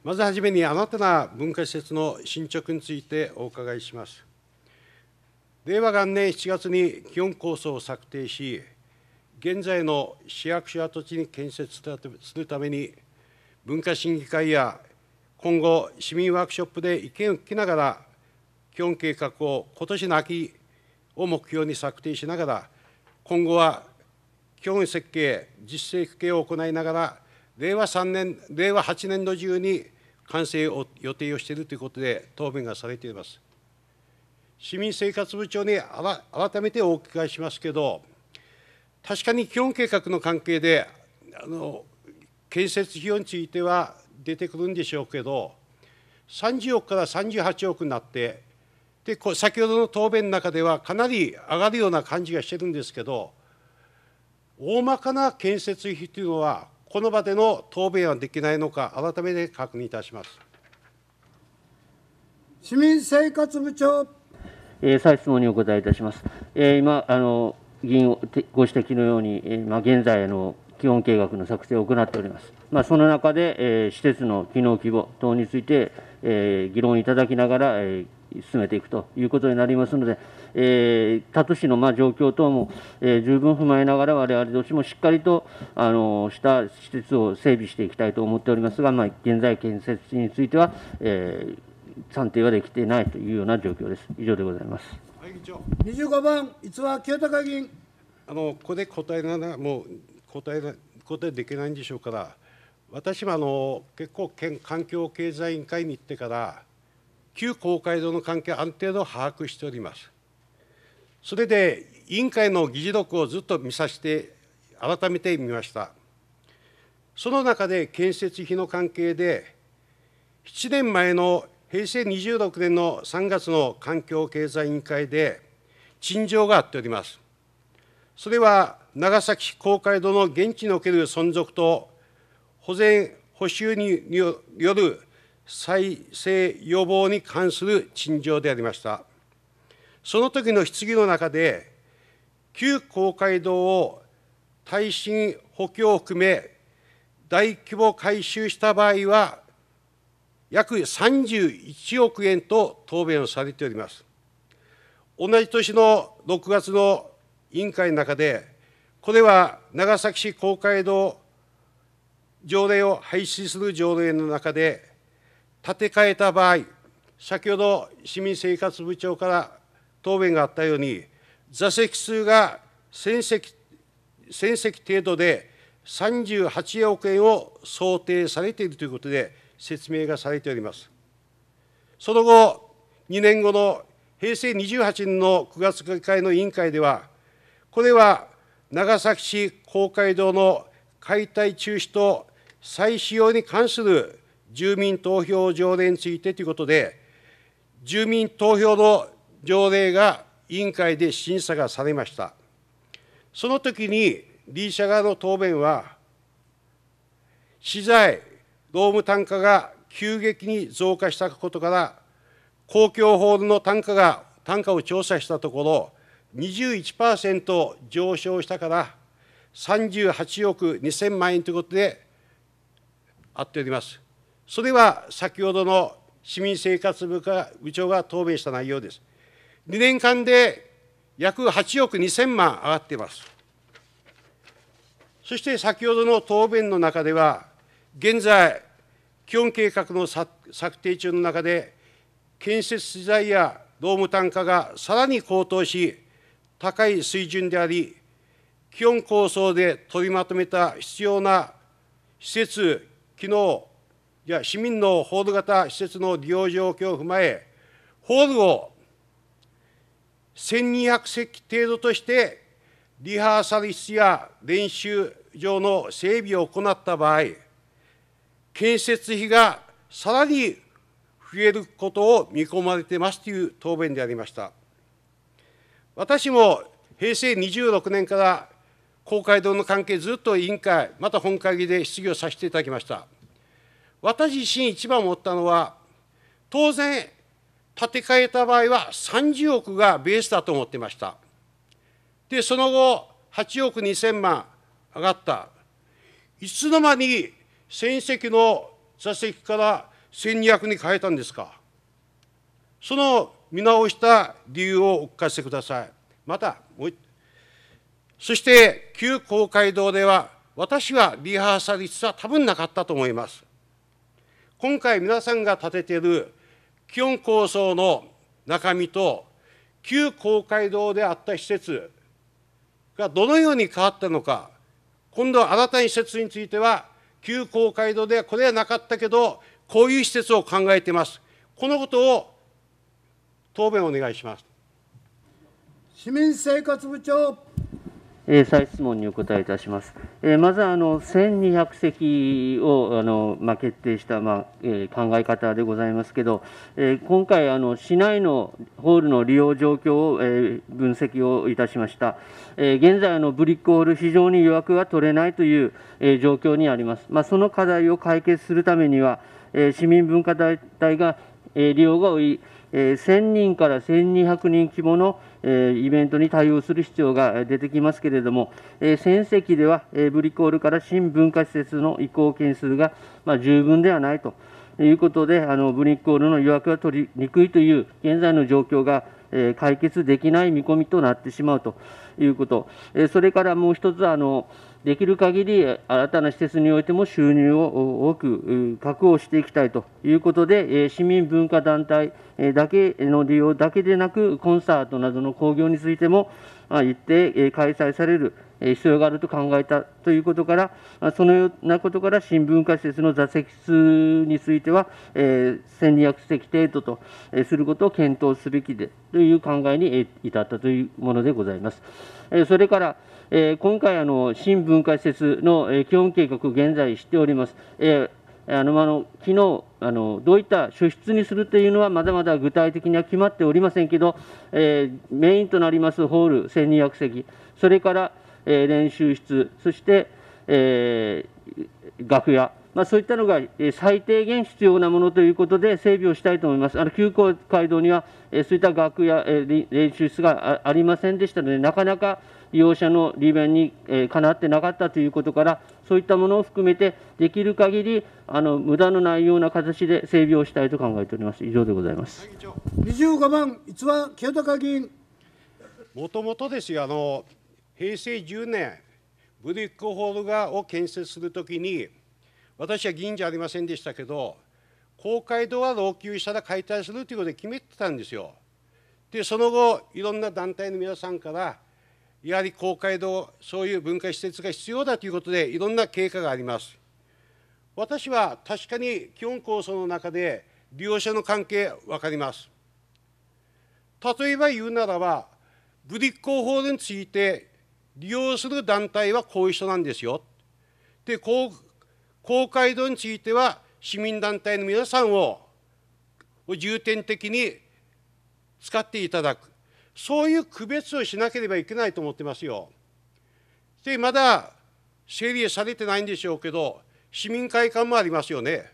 まずはじめに、新たな文化施設の進捗についてお伺いします。令和元年7月に基本構想を策定し、現在の市役所跡地に建設するために、文化審議会や今後、市民ワークショップで意見を聞きながら、基本計画を今年の秋を目標に策定しながら、今後は基本設計、実践設計を行いながら、令和3年、令和8年度中に完成を予定をしているということで、答弁がされています。市民生活部長に改めてお伺いしますけど、確かに基本計画の関係であの建設費用については出てくるんでしょうけど30億から38億になってで先ほどの答弁の中ではかなり上がるような感じがしてるんですけど大まかな建設費というのはこの場での答弁はできないのか改めて確認いたします市民生活部長、えー、再質問にお答えいたします。えー、今あの議員ご指摘のように、えまあ、現在の基本計画の作成を行っております。まあ、その中で、え施設の機能規模等について、え議論いただきながら、え進めていくということになりますので、えー、他都市のま状況等も、えー、十分踏まえながら、我々どししもしっかりとあのした施設を整備していきたいと思っておりますが、まあ、現在、建設については、えー、算定はできていないというような状況です。以上でございます。議長。25番、逸話清高議員。あのここで答えがもう答えが答えできないんでしょうから、私はあの結構県環境経済委員会に行ってから旧公会堂の関係ある程度把握しております。それで委員会の議事録をずっと見させて改めて見ました。その中で建設費の関係で7年前の平成26年の3月の環境経済委員会で陳情があっております。それは長崎公会堂の現地における存続と保全補修による再生予防に関する陳情でありました。その時の質疑の中で、旧公会堂を耐震補強を含め、大規模改修した場合は、約31億円と答弁をされております。同じ年の6月の委員会の中で、これは長崎市公会堂条例を廃止する条例の中で、建て替えた場合、先ほど市民生活部長から答弁があったように、座席数が1000席 ,1000 席程度で38億円を想定されているということで、説明がされております。その後、2年後の平成28年の9月開会の委員会では、これは長崎市公会堂の解体中止と再使用に関する住民投票条例についてということで、住民投票の条例が委員会で審査がされました。その時に、理事社側の答弁は、資材、労務単価が急激に増加したことから、公共ホールの単価が単価を調査したところ、21%上昇したから、38億2000万円ということであっております。それは先ほどの市民生活部部長が答弁した内容です。2年間で約8億2000万上がっています。そして先ほどの答弁の中では、現在、基本計画の策定中の中で、建設資材や労務単価がさらに高騰し、高い水準であり、基本構想で取りまとめた必要な施設、機能や市民のホール型施設の利用状況を踏まえ、ホールを1200席程度として、リハーサル室や練習場の整備を行った場合、建設費がさらに増えることを見込まれてますという答弁でありました。私も平成26年から公会堂の関係、ずっと委員会、また本会議で質疑をさせていただきました。私自身一番思ったのは、当然、建て替えた場合は30億がベースだと思ってました。で、その後、8億2000万上がった。いつの間に戦績の座席から戦略に変えたんですか。その見直した理由をお聞かせください。また、そして旧公会堂では、私はリハーサル室は多分なかったと思います。今回皆さんが立てている基本構想の中身と、旧公会堂であった施設がどのように変わったのか、今度新たに施設については、旧公会堂ではこれはなかったけど、こういう施設を考えています。このことを答弁をお願いします。市民生活部長。え再質問にお答えいたします。えまずあの1200席をあの、まあ、決定した、まあえー、考え方でございますけど、えー、今回あの市内のホールの利用状況を、えー、分析をいたしました。え現在あのブリックホール非常に予約が取れないという、え状況にあります。まあ、その課題を解決するためには、え市民文化団体が、え利用が多い、え1000人から1200人規模のえイベントに対応する必要が出てきますけれども、え先では、えブリコールから新文化施設の移行件数が、ま十分ではないということで、あのブリコールの予約が取りにくいという現在の状況が解決できない見込みとなってしまうということ、それからもう一つ、あのできる限り新たな施設においても収入を多く確保していきたいということで、市民文化団体だけの利用だけでなく、コンサートなどの興行についても、一定開催される必要があると考えたということから、そのようなことから、新文化施設の座席数については、1200席程度とすることを検討すべきでという考えに至ったというものでございます。それからえー、今回あの、新文化施設の、えー、基本計画、現在しております。えー、あのあの昨日あのどういった所出にするというのはまだまだ具体的には決まっておりませんけど、えー、メインとなりますホール1200席、それから、えー、練習室、そして、えー、楽屋、まあ、そういったのが最低限必要なものということで整備をしたいと思います。あの急行街道にはえそういった楽屋、え練習室がありませんでしたので、なかなか利用者の利便に、えかなってなかったということから、そういったものを含めて、できる限りあり無駄のないような形で整備をしたいと考えております。以上でございます。25番、逸話清高議員。もともとですよ、あの平成10年、ブリックホールがを建設するときに、私は議員じゃありませんでしたけど、公会堂は老朽したら解体するということで決めてたんですよ。で、その後、いろんな団体の皆さんから、やはり公会堂、そういう文化施設が必要だということで、いろんな経過があります。私は確かに基本構想の中で、利用者の関係分かります。例えば言うならば、ブリッコ法について、利用する団体はこういう人なんですよ。で、公公会堂については、市民団体の皆さんを重点的に使っていただく。そういう区別をしなければいけないと思ってますよ。で、まだ整理されてないんでしょうけど、市民会館もありますよね。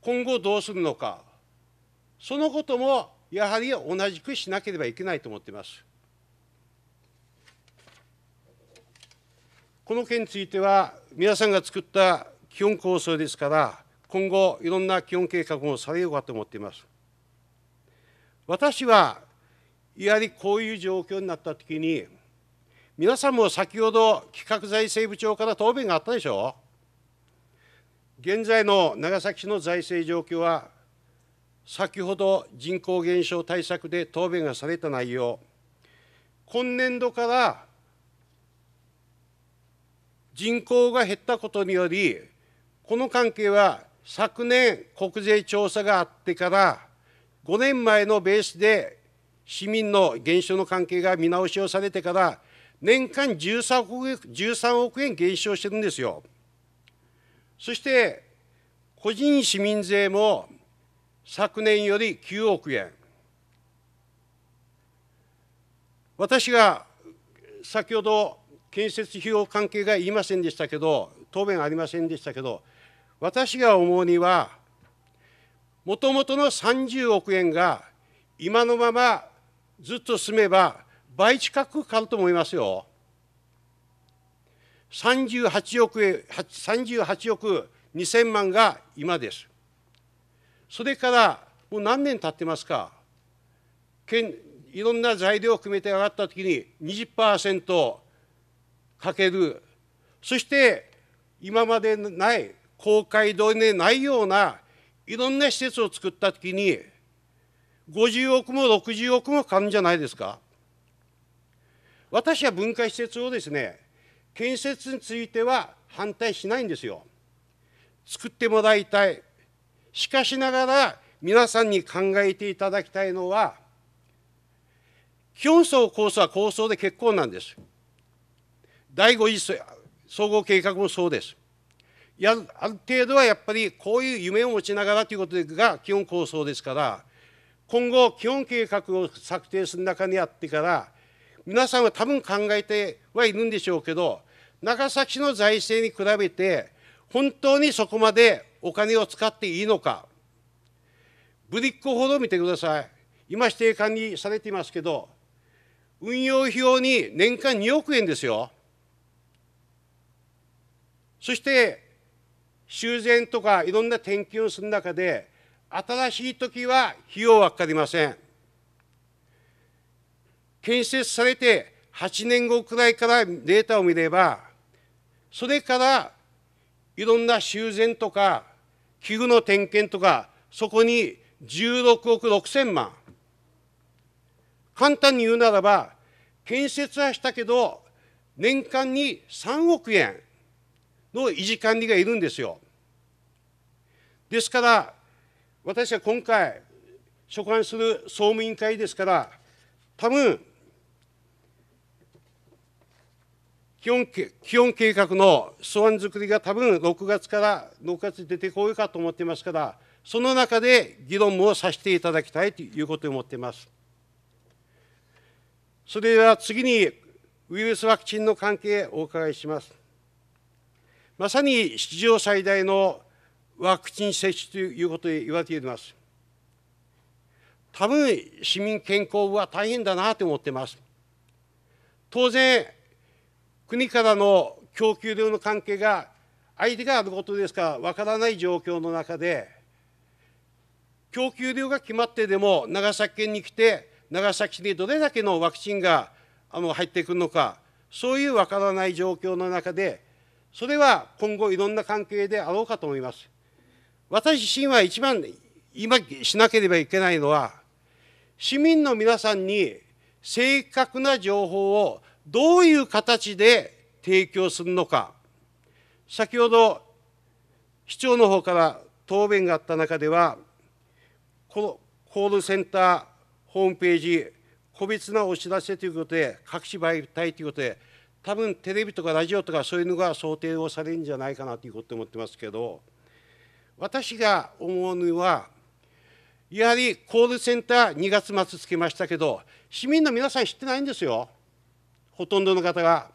今後どうするのか。そのこともやはり同じくしなければいけないと思っています。この件については、皆さんが作った基本構想ですから、今後、いろんな基本計画もされようかと思っています。私はやはりこういう状況になったときに、皆さんも先ほど企画財政部長から答弁があったでしょ現在の長崎市の財政状況は、先ほど人口減少対策で答弁がされた内容、今年度から人口が減ったことにより、この関係は昨年国税調査があってから5年前のベースで市民の減少の関係が見直しをされてから、年間13億 ,13 億円減少してるんですよ。そして、個人市民税も昨年より9億円。私が先ほど建設費用関係が言いませんでしたけど、答弁ありませんでしたけど、私が思うには、もともとの30億円が今のままずっと進めば倍近くかかると思いますよ。38億38億2000万が今です。それからもう何年経ってますか。県いろんな材料を含めて上がったときに20%かける。そして今までない公開通りでないようないろんな施設を作ったときに50億も60億もかんじゃないですか。私は文化施設をですね、建設については反対しないんですよ。作ってもらいたい。しかしながら、皆さんに考えていただきたいのは、基本層構想は構想で結構なんです。第5次総合計画もそうです。やある程度はやっぱりこういう夢を持ちながらということが基本構想ですから、今後、基本計画を策定する中にあってから、皆さんは多分考えてはいるんでしょうけど、長崎市の財政に比べて、本当にそこまでお金を使っていいのか、ブリックほど見てください。今、指定管理されていますけど、運用費用に年間2億円ですよ。そして、修繕とかいろんな点検をする中で、新しい時は費用はかかりません。建設されて8年後くらいからデータを見れば、それからいろんな修繕とか、器具の点検とか、そこに16億6千万。簡単に言うならば、建設はしたけど、年間に3億円の維持管理がいるんですよ。ですから、私は今回、所管する総務委員会ですから、多分基本基本計画の素案作りが多分6月から6月に出てこようかと思っていますから、その中で議論もさせていただきたいということを思っています。それでは次にウイルスワクチンの関係をお伺いします。まさに史上最大のワクチン接種ということで言われています。多分、市民健康部は大変だなと思ってます。当然、国からの供給量の関係が相手があることですから分からない状況の中で、供給量が決まってでも長崎県に来て、長崎市にどれだけのワクチンがあの入ってくるのか、そういう分からない状況の中で、それは今後いろんな関係であろうかと思います。私自身は一番今しなければいけないのは、市民の皆さんに正確な情報をどういう形で提供するのか、先ほど市長の方から答弁があった中では、このコールセンターホームページ、個別なお知らせということで、各種媒体ということで、多分テレビとかラジオとかそういうのが想定をされるんじゃないかなということを思ってますけど、私が思うのは、やはりコールセンター2月末つけましたけど、市民の皆さん知ってないんですよ、ほとんどの方が。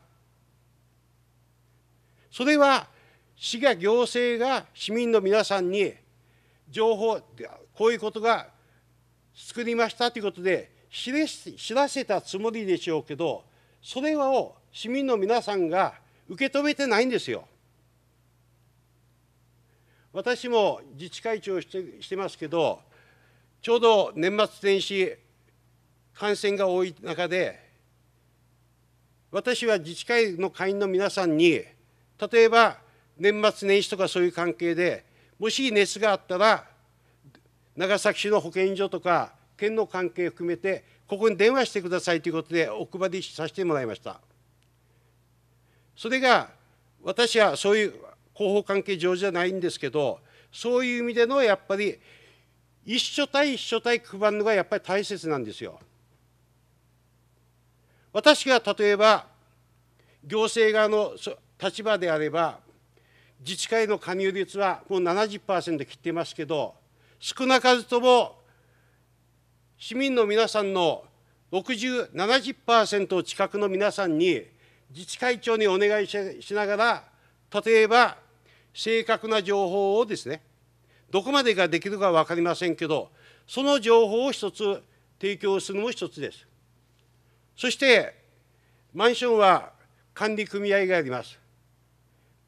それは市が行政が市民の皆さんに情報、こういうことが作りましたということで知れ知らせたつもりでしょうけど、それを市民の皆さんが受け止めてないんですよ。私も自治会長をしてしてますけど、ちょうど年末年始、感染が多い中で、私は自治会の会員の皆さんに、例えば年末年始とかそういう関係で、もし熱があったら、長崎市の保健所とか、県の関係含めて、ここに電話してくださいということで、お配りさせてもらいました。それが、私はそういう広報関係上じゃないんですけど、そういう意味でのやっぱり、一所対一所対配るのがやっぱり大切なんですよ。私が例えば、行政側の立場であれば、自治会の加入率はもう70%切ってますけど、少なかずとも市民の皆さんの60、70%近くの皆さんに、自治会長にお願いしながら、例えば正確な情報をですね、どこまでができるか分かりませんけど、その情報を一つ提供するのも一つです。そして、マンションは管理組合があります。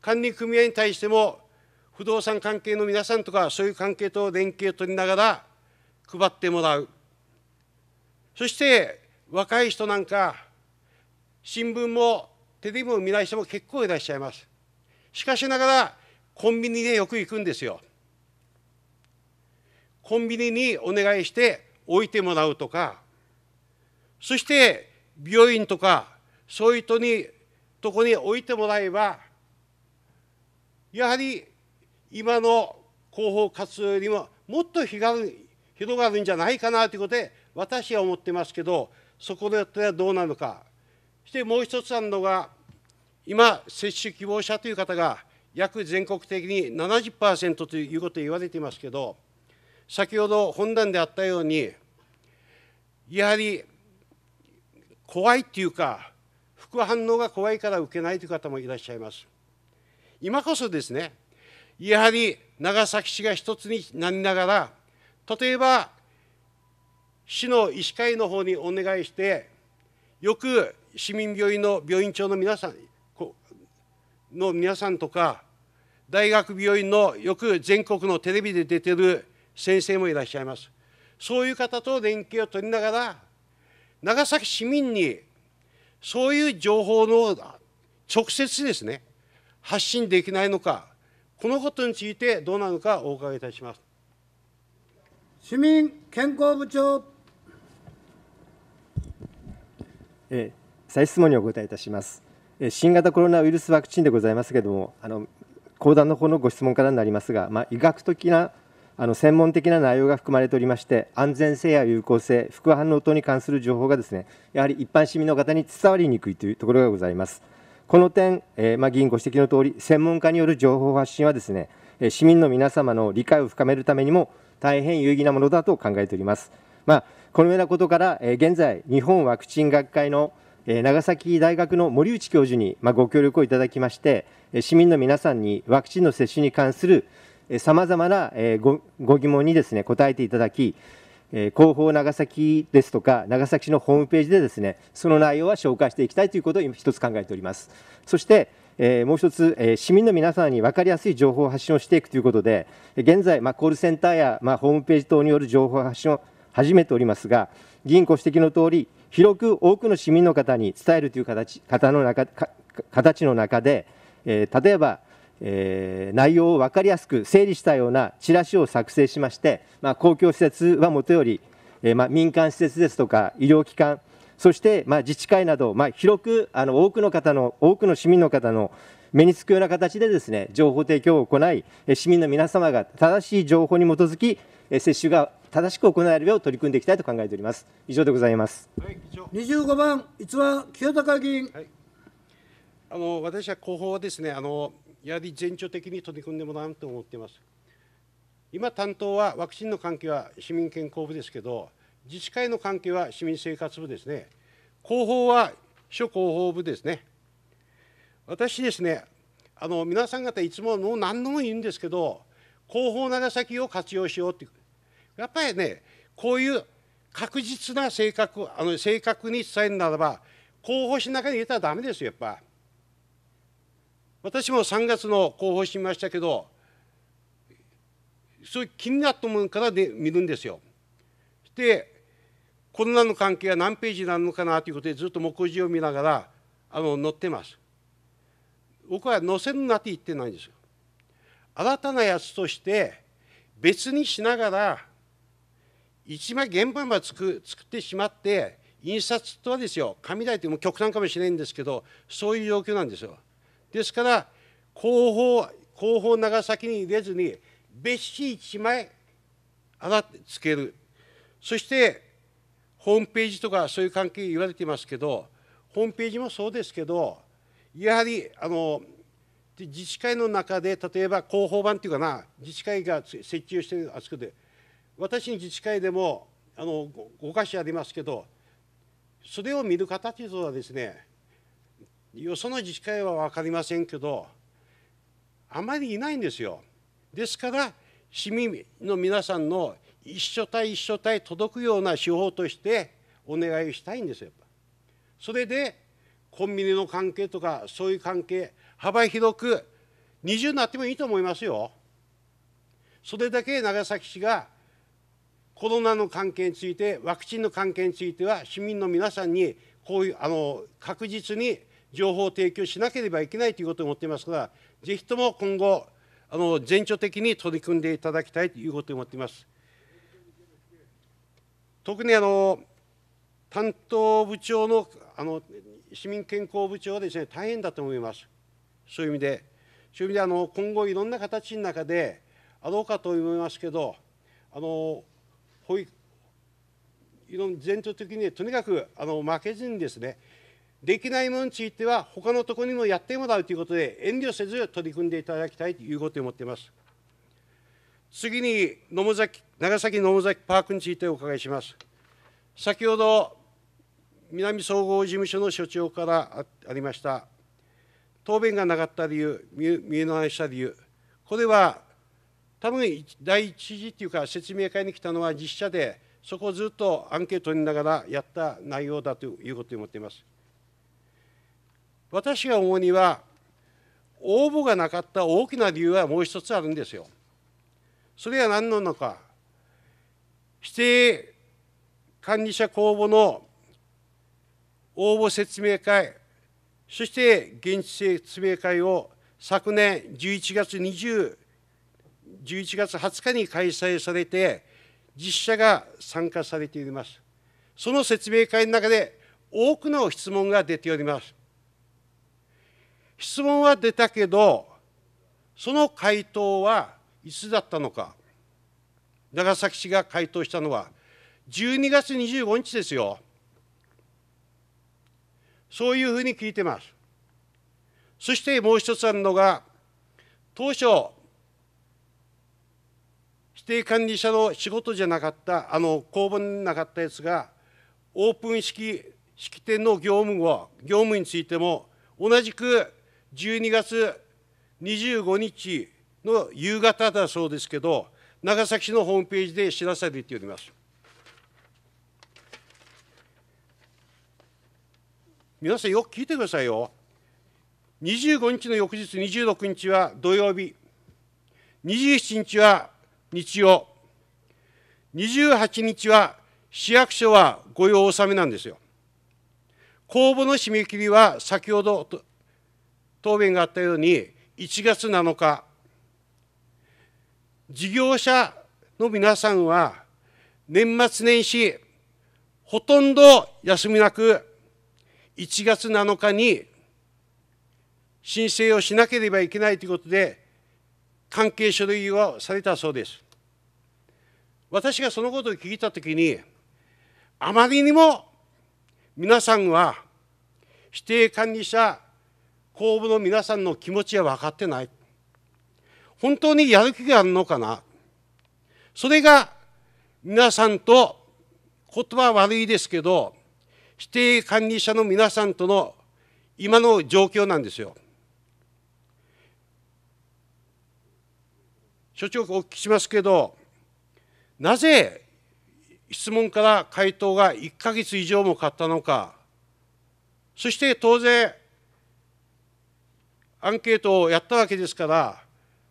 管理組合に対しても、不動産関係の皆さんとか、そういう関係と連携を取りながら配ってもらう。そして、若い人なんか、新聞もテレビも見ない人も結構いらっしゃいます。しかしながら、コンビニでよく行くんですよ。コンビニにお願いして置いてもらうとか、そして病院とか、そういうとにとこに置いてもらえば、やはり今の広報活動よりももっと広がるんじゃないかなということで、私は思ってますけど、そこではどうなのか。そしてもう一つあるのが、今、接種希望者という方が約全国的に70%ということを言われていますけど、先ほど本段であったように、やはり怖いっていうか、副反応が怖いから受けないという方もいらっしゃいます。今こそですね、やはり長崎市が一つになりながら、例えば市の医師会の方にお願いして、よく市民病院の病院長の皆さん、の皆さんとか、大学病院のよく全国のテレビで出てる先生もいらっしゃいます。そういう方と連携を取りながら、長崎市民にそういう情報の直接ですね、発信できないのか、このことについてどうなのかお伺いいたします。市民健康部長。え再質問にお答えいたします。新型コロナウイルスワクチンでございますけれども、あの講談の方のご質問からになりますが、まあ、医学的なあの専門的な内容が含まれておりまして、安全性や有効性、副反応等に関する情報がですね、やはり一般市民の方に伝わりにくいというところがございます。この点、えー、まあ、議員ご指摘のとおり、専門家による情報発信はですね、市民の皆様の理解を深めるためにも大変有意義なものだと考えております。まあ、このようなことから、えー、現在、日本ワクチン学会の長崎大学の森内教授にご協力をいただきまして市民の皆さんにワクチンの接種に関するさまざまなご疑問にですね答えていただき広報長崎ですとか長崎市のホームページでですねその内容は紹介していきたいということを今一つ考えておりますそしてもう一つ市民の皆さんに分かりやすい情報を発信をしていくということで現在コールセンターやホームページ等による情報発信を始めておりますが、議員ご指摘のとおり、広く多くの市民の方に伝えるという形方の中形の中で、えー、例えば、えー、内容を分かりやすく整理したようなチラシを作成しまして、まあ、公共施設はもとより、えーまあ、民間施設ですとか医療機関、そして、まあ、自治会など、まあ、広くあの多くの方の、多くの市民の方の目につくような形でですね情報提供を行い、市民の皆様が正しい情報に基づき、接種が正しく行えるよう取り組んでいきたいと考えております以上でございます、はい、25番逸話清高議員、はい、あの私は広報はですねあのやはり全庁的に取り組んでもらうと思っています今担当はワクチンの関係は市民健康部ですけど自治会の関係は市民生活部ですね広報は諸広報部ですね私ですねあの皆さん方いつももう何度も言うんですけど広報長崎を活用しようってやっぱりねこういう確実な性格あの正確に伝えるならば候補紙の中に入れたらダメですよやっぱ。私も3月の候補しましたけどそういう気になったものからで見るんですよ。でコロナの関係は何ページになるのかなということでずっと目次を見ながらあの載ってます。僕は載せるなって言ってないんですよ。新たなやつとして別にしながら一枚原版は作作ってしまって印刷とはですよ紙代ってもう極端かもしれないんですけどそういう状況なんですよですから広報広報長崎に入れずに別紙1枚洗ってつけるそしてホームページとかそういう関係言われてますけどホームページもそうですけどやはりあの自治会の中で例えば広報版っていうかな自治会が設置をしてるあそこで私の自治会でもあの5か所ありますけど、それを見る方というのはですね、よその自治会は分かりませんけど、あまりいないんですよ。ですから、市民の皆さんの一所帯一所帯届くような手法としてお願いしたいんですよ。それでコンビニの関係とかそういう関係幅広く二重になってもいいと思いますよ。それだけ長崎市がコロナの関係について、ワクチンの関係については、市民の皆さんにこういうあの確実に情報を提供しなければいけないということを思っていますが、ぜひとも今後、あの全庁的に取り組んでいただきたいということを思っています。特にあの担当部長のあの市民健康部長はです、ね、大変だと思います、そういう意味で。そういう意味であの今後、いろんな形の中であろうかと思いますけど、あの保育論全体的にとにかくあの負けずにですねできないものについては他のところにもやってもらうということで遠慮せず取り組んでいただきたいということを思っています。次に野母崎長崎野母崎パークについてお伺いします。先ほど南総合事務所の所長からありました答弁がなかった理由見えのないした理由これは多分第1次っていうか説明会に来たのは実社でそこをずっとアンケートにながらやった内容だということに思っています。私が思うには応募がなかった大きな理由はもう一つあるんですよ。それは何なのか指定管理者公募の応募説明会そして現地説明会を昨年11月20 11月20日に開催されて、実社が参加されております。その説明会の中で多くの質問が出ております。質問は出たけど、その回答はいつだったのか。長崎市が回答したのは、12月25日ですよ。そういうふうに聞いてます。そしてもう一つあるのが、当初、定管理者の仕事じゃなかった、あの公文になかったやつが、オープン式式典の業務を、業務についても、同じく12月25日の夕方だそうですけど、長崎市のホームページで知らされております。皆さんよく聞いてくださいよ。25日の翌日、26日は土曜日、27日は日曜、28日は市役所は御用納めなんですよ。公募の締め切りは先ほど答弁があったように1月7日、事業者の皆さんは年末年始、ほとんど休みなく1月7日に申請をしなければいけないということで関係書類をされたそうです。私がそのことを聞いたときに、あまりにも皆さんは指定管理者公務の皆さんの気持ちは分かってない。本当にやる気があるのかな。それが皆さんと言葉悪いですけど、指定管理者の皆さんとの今の状況なんですよ。所長お聞きしますけどなぜ質問から回答が1か月以上もかったのかそして当然アンケートをやったわけですから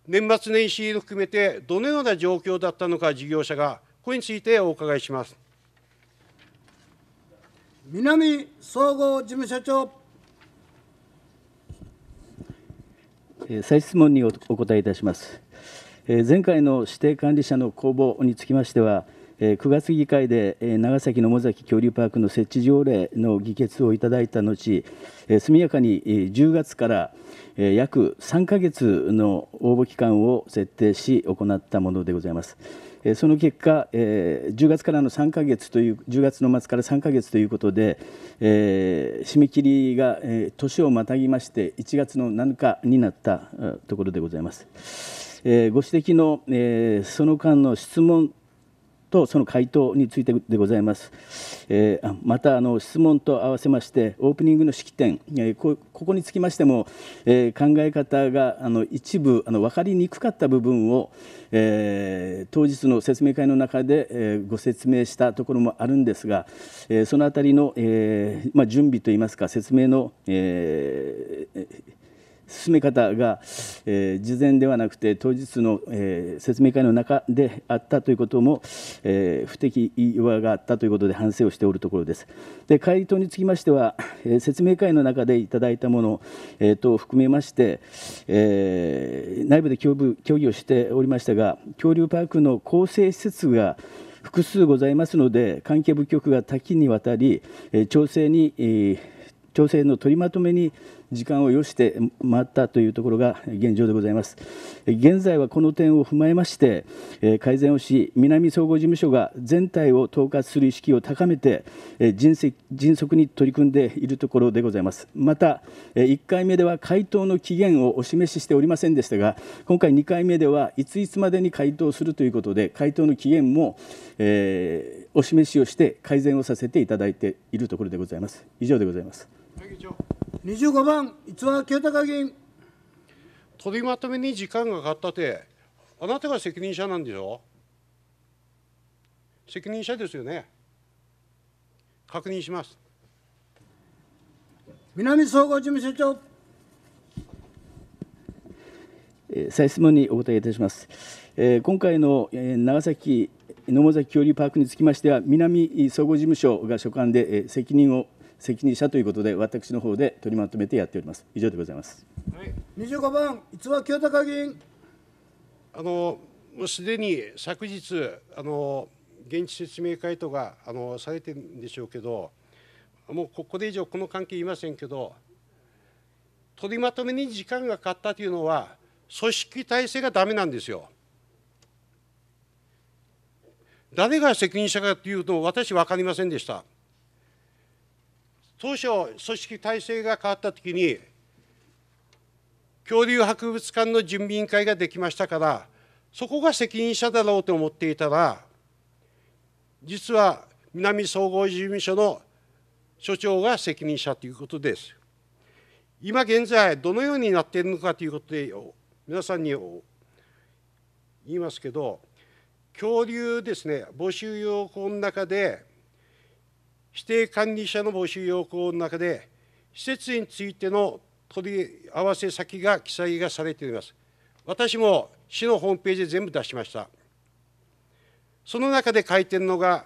年末年始含めてどのような状況だったのか事業者がこれについてお伺いします南総合事務所長再質問にお答えいたします前回の指定管理者の公募につきましては、9月議会で長崎の野崎恐竜パークの設置条例の議決をいただいた後、速やかに10月から約3か月の応募期間を設定し、行ったものでございます。その結果、10月からの3か月という、10月の末から3か月ということで、締め切りが年をまたぎまして、1月の7日になったところでございます。えー、ご指摘の、えー、その間の質問とその回答についてでございます。えー、またあの質問と合わせましてオープニングの式典、えー、ここにつきましても、えー、考え方があの一部あの分かりにくかった部分を、えー、当日の説明会の中で、えー、ご説明したところもあるんですが、えー、そのあたりの、えーまあ、準備といいますか説明の、えー進め方が、えー、事前ではなくて当日の、えー、説明会の中であったということも、えー、不適和があったということで反省をしておるところです。で回答につきましては、えー、説明会の中でいただいたもの、えー、と含めまして、えー、内部で協議をしておりましたが恐竜パークの構成施設が複数ございますので関係部局が多岐にわたりえ調整に調整の取りまとめに時間を要して回ったというところが現状でございます現在はこの点を踏まえまして改善をし南総合事務所が全体を統括する意識を高めて迅速に取り組んでいるところでございますまた1回目では回答の期限をお示ししておりませんでしたが今回2回目ではいついつまでに回答するということで回答の期限も、えー、お示しをして改善をさせていただいているところでございます以上でございます。25番、逸話清高議員。取りまとめに時間がかかったて、あなたが責任者なんでしょ責任者ですよね。確認します。南総合事務所長。再質問にお答えいたします。今回の長崎野崎恐竜パークにつきましては、南総合事務所が所管で責任を責任者ということで私の方で取りまとめてやっております以上でございます、はい、二2五番逸話清高議員あのもうすでに昨日あの現地説明会とかあのされてるんでしょうけどもうここで以上この関係言いませんけど取りまとめに時間がかかったというのは組織体制がダメなんですよ。誰が責任者かというと、私分かりませんでした。当初、組織体制が変わったときに、恐竜博物館の準備委員会ができましたから、そこが責任者だろうと思っていたら、実は南総合事務所の所長が責任者ということです。今現在、どのようになっているのかということで、皆さんに言いますけど、恐竜ですね、募集要項の中で、指定管理者の募集要項の中で、施設についての取り合わせ先が記載がされています。私も市のホームページで全部出しました。その中で書いてるのが、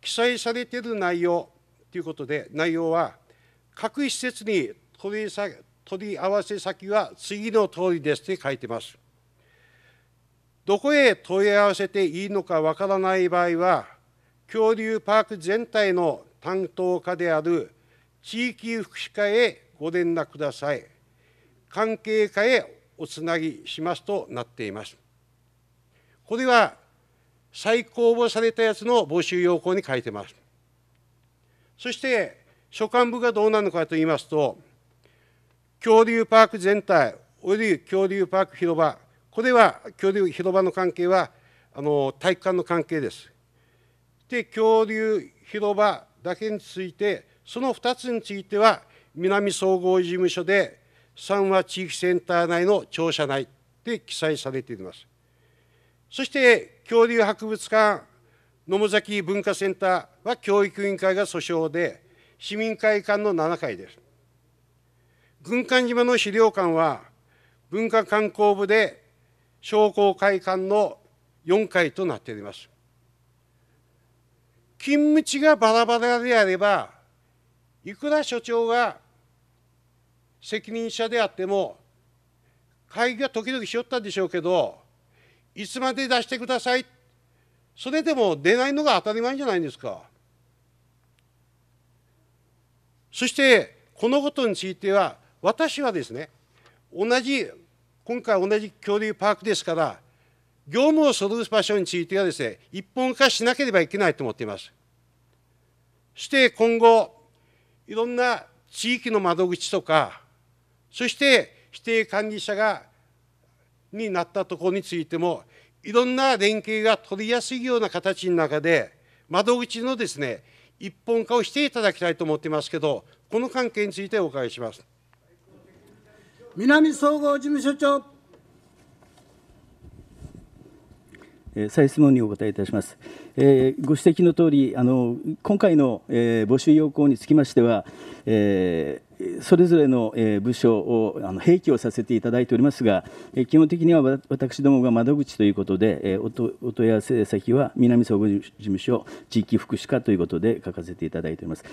記載されている内容ということで、内容は、各施設に取り取り合わせ先は次の通りですって書いてます。どこへ問い合わせていいのかわからない場合は、恐竜パーク全体の担当課である地域福祉課へご連絡ください。関係課へおつなぎしますとなっています。これは再公募されたやつの募集要項に書いてます。そして所管部がどうなるのかと言いますと、恐竜パーク全体および恐竜パーク広場、これは恐竜広場の関係はあの体育館の関係です。して恐竜広場だけについて、その2つについては、南総合事務所で三和地域センター内の庁舎内で記載されています。そして、恐竜博物館野母崎文化センターは教育委員会が訴訟で、市民会館の7階です。軍艦島の資料館は、文化観光部で商工会館の4階となっております。勤務地がバラバラであれば、いくら所長が責任者であっても、会議が時々しよったんでしょうけど、いつまで出してください、それでも出ないのが当たり前じゃないですか。そして、このことについては、私はですね、同じ、今回同じ恐竜パークですから、業務をえる場所についてはですね、一本化しなければいけないと思っています。そして今後、いろんな地域の窓口とか、そして指定管理者がになったところについても、いろんな連携が取りやすいような形の中で、窓口のですね、一本化をしていただきたいと思っていますけど、この関係についてお伺いします。南総合事務所長え再質問にお答えいたします。えー、ご指摘の通り、あの今回の、えー、募集要項につきましては、えー、それぞれの、えー、部署をあの併記をさせていただいておりますが、えー、基本的には私どもが窓口ということで、えー、おとお問い合わせ先は南総合事務所地域福祉課ということで書かせていただいております。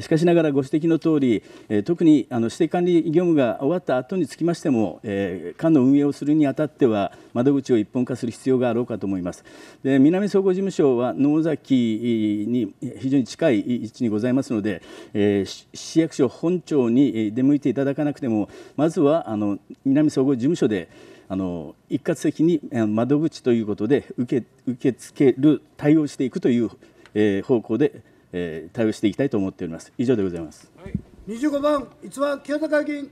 しかしながらご指摘の通り、えー、特にあの指定管理業務が終わった後につきましても、えー、課の運営をするにあたっては窓口を一本化する必要があろうかと思います。で南総合事務所は野崎に非常に近い位置にございますので、えー、市役所本庁に出向いていただかなくてもまずはあの南総合事務所であの一括的に窓口ということで受け受け付ける対応していくという、えー、方向で、えー、対応していきたいと思っております。以上でございます。はい、25番逸話清高議員。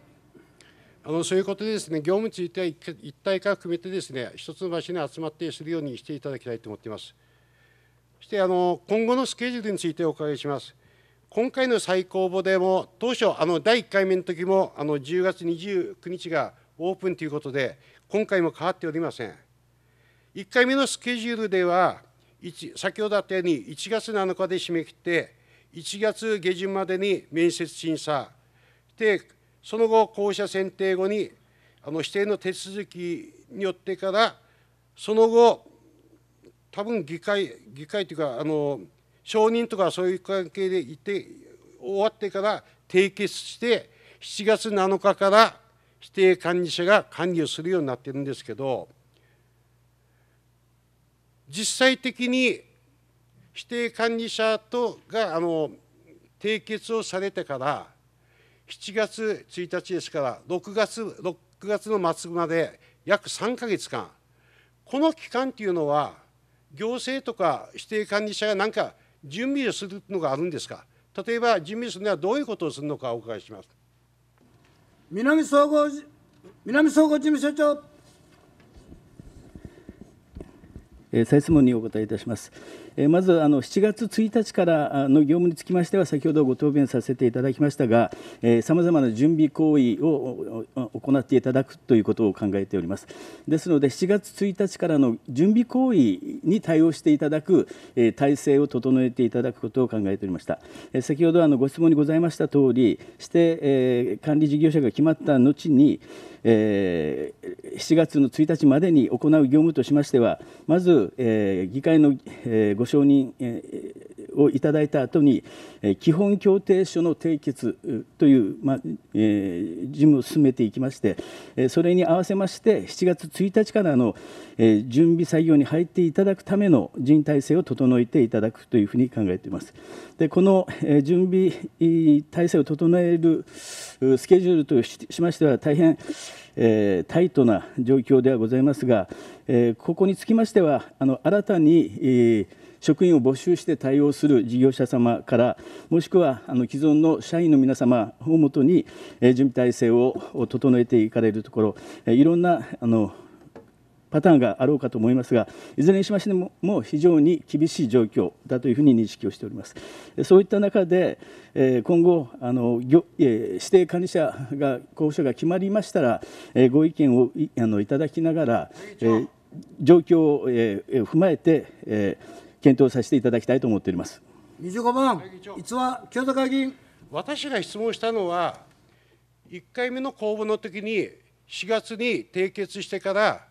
あのそういうことでですね業務地一体一体化を含めてですね一つの場所に集まってするようにしていただきたいと思っています。そしてあの今後のスケジュールについてお伺いします。今回の最公募でも、当初、あの第1回目の時もあも、10月29日がオープンということで、今回も変わっておりません。1回目のスケジュールでは、先ほどあったように、1月7日で締め切って、1月下旬までに面接審査、でその後、校舎選定後に、あの指定の手続きによってから、その後、多分議会議会というかあの承認とかそういう関係でいて終わってから締結して7月7日から指定管理者が管理をするようになってるんですけど実際的に指定管理者とがあの締結をされてから7月1日ですから6月 ,6 月の末まで約3か月間この期間というのは行政とか指定管理者が何か準備をするのがあるんですか例えば準備するにはどういうことをするのかお伺いします南総合南総合事務所長再質問にお答えいたします。えまずあの7月1日からの業務につきましては先ほどご答弁させていただきましたがさまざまな準備行為を行っていただくということを考えておりますですので7月1日からの準備行為に対応していただく体制を整えていただくことを考えておりました先ほどあのご質問にございました通り指定管理事業者が決まった後にえー、7月の1日までに行う業務としましては、まず、えー、議会の、えー、ご承認をいただいた後に基本協定書の締結という、まあえ事務を進めていきましてそれに合わせまして7月1日からの準備作業に入っていただくための人体制を整えていただくというふうに考えています。でこの準備体制を整えるスケジュールとしましては大変タイトな状況ではございますが、ここにつきましてはあの新たに、えー職員を募集して対応する事業者様からもしくはあの既存の社員の皆様をもとに、準備体制を整えていかれるところ、いろんなあのパターンがあろうかと思いますが、いずれにしましてももう非常に厳しい状況だというふうに認識をしております。そういった中で、今後あの、指定管理者が、候補者が決まりましたら、ご意見をいあのいただきながら、状況を踏まえて、検討させていただきたいと思っております25番、は話清会議員。私が質問したのは、1回目の公募の時に、4月に締結してから、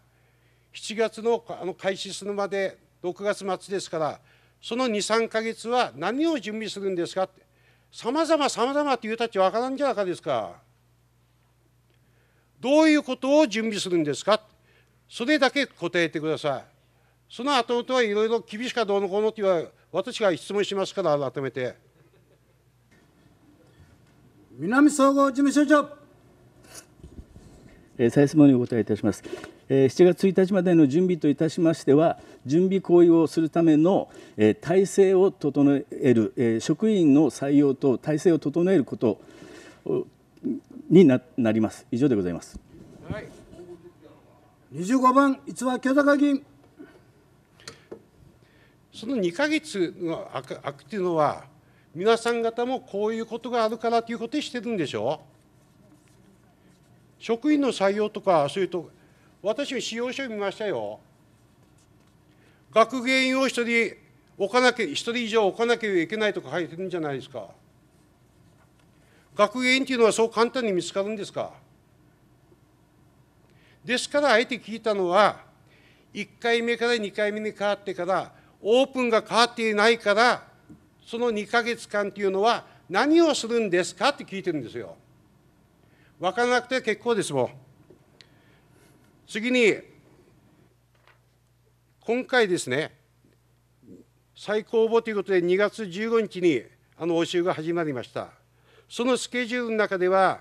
7月のあの開始するまで6月末ですから、その2、3か月は何を準備するんですかって、さまざまさまざまという立場、分からんじゃなかですか。どういうことを準備するんですかそれだけ答えてください。その後々はいろいろ厳しかどうのこうのって言わ私が質問しますから改めて南総合事務所長えー、再質問にお答えいたします、えー、7月1日までの準備といたしましては準備行為をするための、えー、体制を整える、えー、職員の採用と体制を整えることにななります以上でございます、はい、25番逸話清高議員その2か月の空くっていうのは、皆さん方もこういうことがあるからということにしてるんでしょ職員の採用とか、そういうと、私も使用書見ましたよ。学芸員を1人置かなきゃ、1人以上置かなきゃいけないとか書いてるんじゃないですか。学芸員というのはそう簡単に見つかるんですか。ですから、あえて聞いたのは、1回目から2回目に変わってから、オープンが変わっていないから、その2か月間というのは何をするんですかって聞いてるんですよ。分からなくて結構ですもん。次に、今回ですね、最高募ということで2月15日にあの応酬が始まりました。そのスケジュールの中では、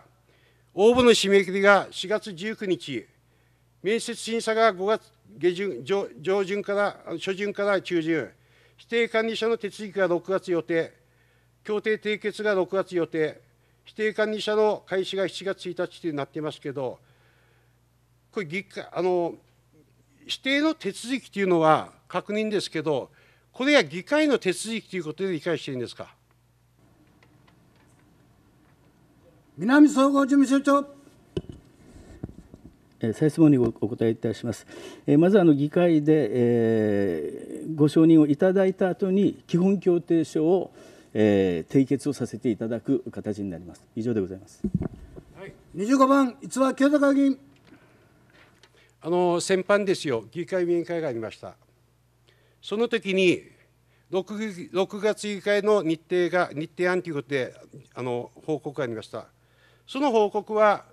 応募の締め切りが4月19日、面接審査が5月下旬上上旬から初旬から中旬指定管理者の手続きが6月予定協定締結が6月予定指定管理者の開始が7月1日となってますけどこれ議会あの指定の手続きというのは確認ですけどこれが議会の手続きということで理解していいんですか南総合事務所長再質問にお答えいたします。まずあの議会で、えご承認をいただいた後に基本協定書を、え締結をさせていただく形になります。以上でございます。はい、25番逸話清高会議員。あの先般ですよ議会委員会がありました。その時に 6, 6月議会の日程が日程案ということであの報告がありました。その報告は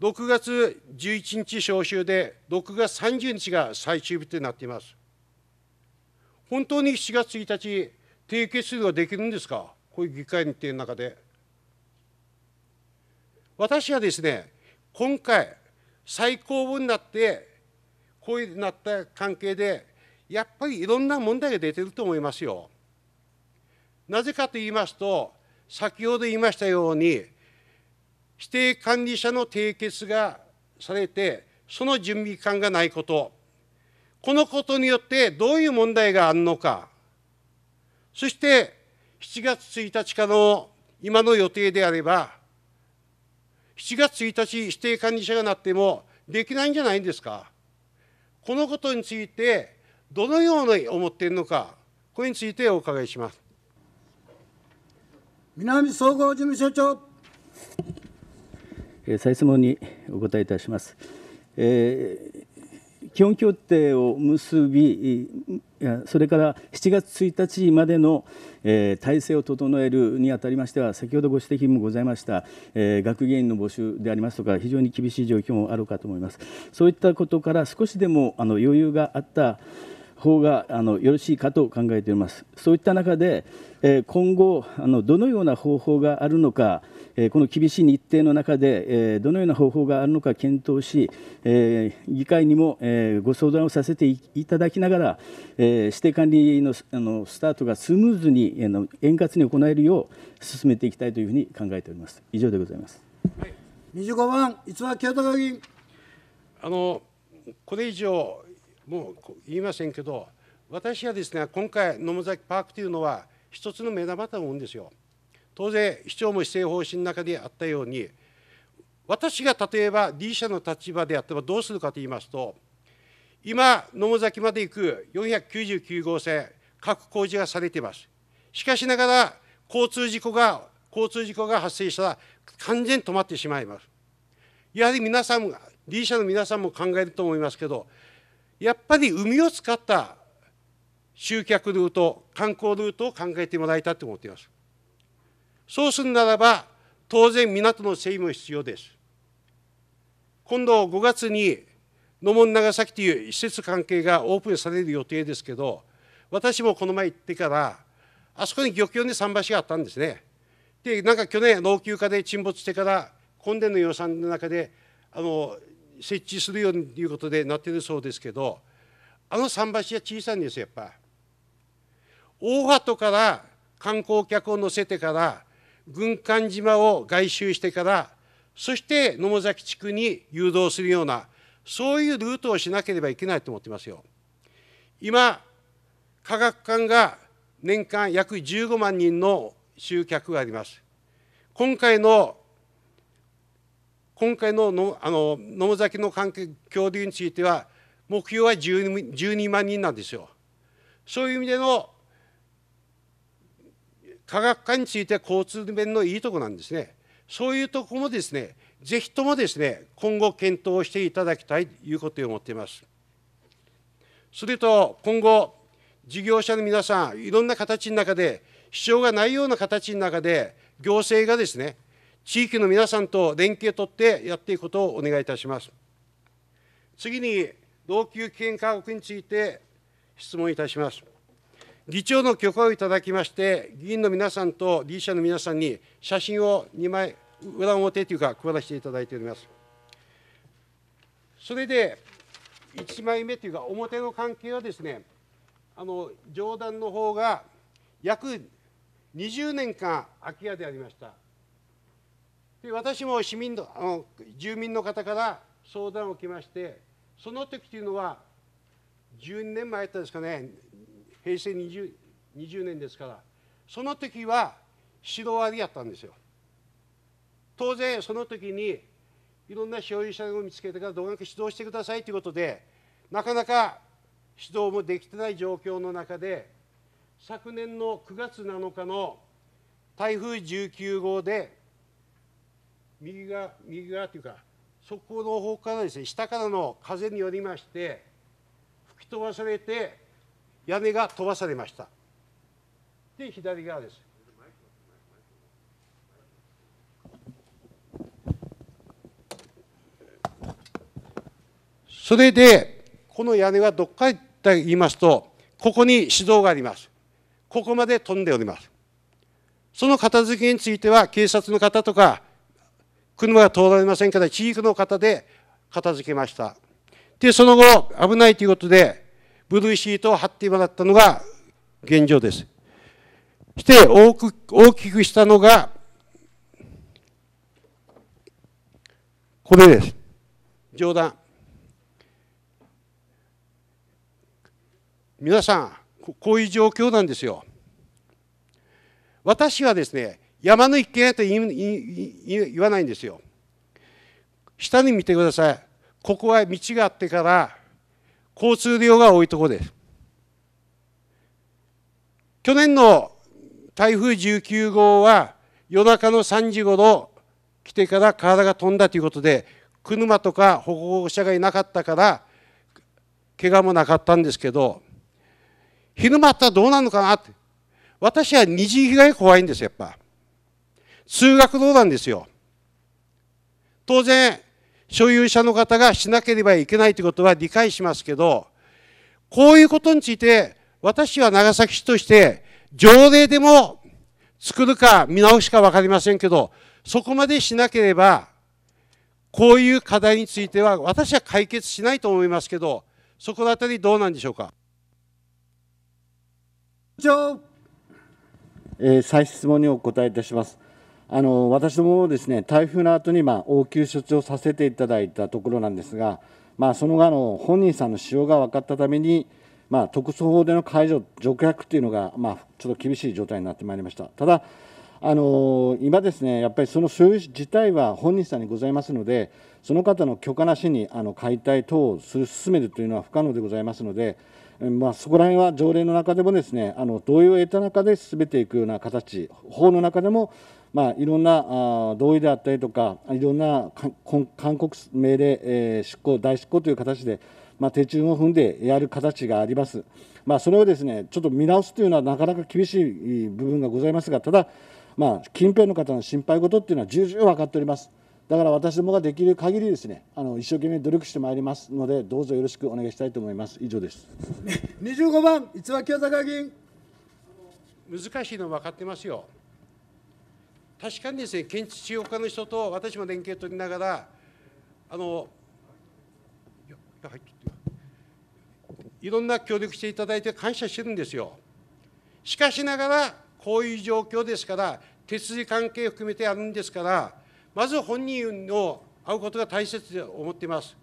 6月11日召集で、6月30日が最終日となっています。本当に7月1日、締結するができるんですか、こういう議会日程の中で。私はですね、今回、最高分になって、こういうなった関係で、やっぱりいろんな問題が出てると思いますよ。なぜかと言いますと、先ほど言いましたように、指定管理者の締結がされて、その準備期間がないこと、このことによってどういう問題があるのか、そして7月1日からの今の予定であれば、7月1日指定管理者がなってもできないんじゃないんですか。このことについて、どのように思っているのか、これについてお伺いします。南総合事務所長再質問にお答えいたします。えー、基本協定を結び、それから7月1日までの、え体制を整えるにあたりましては、先ほどご指摘もございました、え学芸員の募集でありますとか、非常に厳しい状況もあるかと思います。そういったことから少しでもあの余裕があった方があのよろしいかと考えております。そういった中で、え今後あのどのような方法があるのか、えこの厳しい日程の中で、えどのような方法があるのか検討し、え議会にも、えご相談をさせていただきながら、え指定管理のあのスタートがスムーズに、えの円滑に行えるよう進めていきたいというふうに考えております。以上でございます。はい、25番、逸は清田議員。あのこれ以上もう言いませんけど、私はですね、今回、野母崎パークというのは、一つの目玉だと思うんですよ。当然、市長も施政方針の中であったように、私が例えば D 社の立場であってはどうするかと言いますと、今、野母崎まで行く499号線、各工事がされています。しかしながら、交通事故が、交通事故が発生したら、完全に止まってしまいます。やはり皆さん、D 社の皆さんも考えると思いますけど、やっぱり海を使った集客ルート、観光ルートを考えてもらいたいと思っています。そうするならば、当然港の整備も必要です。今度5月に野門長崎という施設関係がオープンされる予定ですけど、私もこの前行ってから、あそこに漁協に桟橋があったんですね。で、なんか去年、老朽化で沈没してから、今年の予算の中で、あの設置するようにということでなってるそうですけどあの桟橋は小さいんですよやっぱ。大鳩から観光客を乗せてから軍艦島を外周してからそして野母崎地区に誘導するようなそういうルートをしなければいけないと思ってますよ。今科学館が年間約15万人の集客があります。今回の今回ののあの野崎の環境協流については、目標は 12, 12万人なんですよ。そういう意味での科学化について交通面のいいとこなんですね。そういうとこもですね、ぜひともですね、今後検討していただきたいということを思っています。それと今後、事業者の皆さん、いろんな形の中で、支障がないような形の中で、行政がですね、地域の皆さんと連携を取ってやっていくことをお願いいたします。次に、老朽危険化学について質問いたします。議長の許可をいただきまして、議員の皆さんと理事者の皆さんに写真を2枚、裏表というか、配らせていただいております。それで、1枚目というか、表の関係はですね、あの上段の方が約20年間空き家でありました。私も市民のあの住民の方から相談を受けまして、その時というのは、12年前だったんですかね、平成 20, 20年ですから、その時はシロアリやったんですよ。当然、その時にいろんな所有者を見つけてから、どうなく指導してくださいということで、なかなか指導もできてない状況の中で、昨年の9月7日の台風19号で、右側、右側というか、そこの方からですね、下からの風によりまして、吹き飛ばされて、屋根が飛ばされました。で、左側です。それで、この屋根はどっかと言いますと、ここに指導があります。ここまで飛んでおります。その片付けについては、警察の方とか、車が通られませんから、地域の方で片付けました。で、その後、危ないということで、ブルーシートを貼ってもらったのが現状です。して、大く大きくしたのが、これです。冗談。皆さん、こういう状況なんですよ。私はですね、山の一軒家って言わないんですよ。下に見てください。ここは道があってから交通量が多いところです。去年の台風19号は夜中の3時ごろ来てから体が飛んだということで車とか歩行者がいなかったから怪我もなかったんですけど昼間あったらどうなるのかなって私は二次被害怖いんですやっぱ数学道なんですよ。当然、所有者の方がしなければいけないということは理解しますけど、こういうことについて、私は長崎市として、条例でも作るか見直しかわかりませんけど、そこまでしなければ、こういう課題については、私は解決しないと思いますけど、そこのあたりどうなんでしょうか。えー、再質問にお答えいたします。あの私どもですね台風の後にまあ応急処置をさせていただいたところなんですが、まあ、その後の本人さんの使用が分かったために、まあ、特措法での解除、除却というのが、まあ、ちょっと厳しい状態になってまいりました。ただあの今ですね、やっぱりその所有自体は本人さんにございますので、その方の許可なしにあの解体等をする進めるというのは不可能でございますので、まあ、そこら辺は条例の中でもですね、あの同意を得た中で進めていくような形、法の中でもまあ、いろんな同意であったりとか、いろんな勧告命令、えー、執行、大執行という形で、まあ、手順を踏んでやる形があります。まあ、それをですね、ちょっと見直すというのはなかなか厳しい部分がございますが、ただ、まあ、近辺の方の心配事っていうのは重々分かっております。だから私どもができる限りですね、あの一生懸命努力してまいりますので、どうぞよろしくお願いしたいと思います。以上です。25番、逸話清坂議員。難しいの分かってますよ。確かにですね、建築地方課の人と私も連携取りながら、あのいろんな協力していただいて感謝してるんですよ。しかしながら、こういう状況ですから、手続き関係含めてあるんですから、まず本人を会うことが大切で思っています。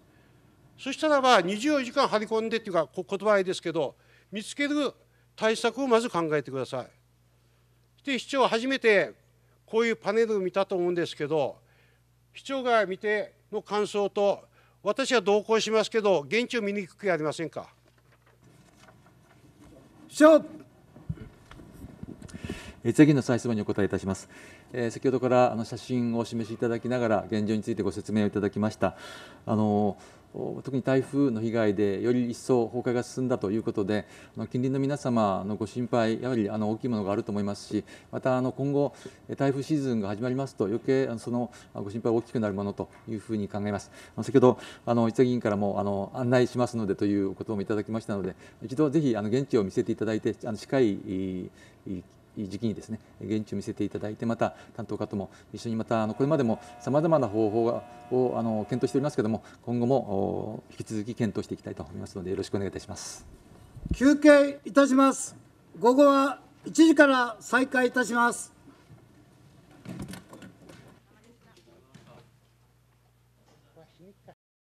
そしたらば、24時間張り込んでっていうか、言葉合いですけど、見つける対策をまず考えてください。で、市長、初めてこういうパネルを見たと思うんですけど市長が見ての感想と私は同行しますけど現地を見に行く気ありませんか市長次の再質問にお答えいたします。え先ほどからあの写真をお示しいただきながら現状についてご説明をいただきました。あのー特に台風の被害でより一層崩壊が進んだということで近隣の皆様のご心配やはりあの大きいものがあると思いますしまたあの今後台風シーズンが始まりますと余計そのご心配が大きくなるものというふうに考えます先ほどあの伊佐議員からもあの案内しますのでということもいただきましたので一度ぜひあの現地を見せていただいてあの近い時期にですね現地を見せていただいてまた担当課とも一緒にまたあのこれまでもさまざまな方法をあの検討しておりますけれども今後も引き続き検討していきたいと思いますのでよろしくお願いいたします休憩いたします午後は1時から再開いたします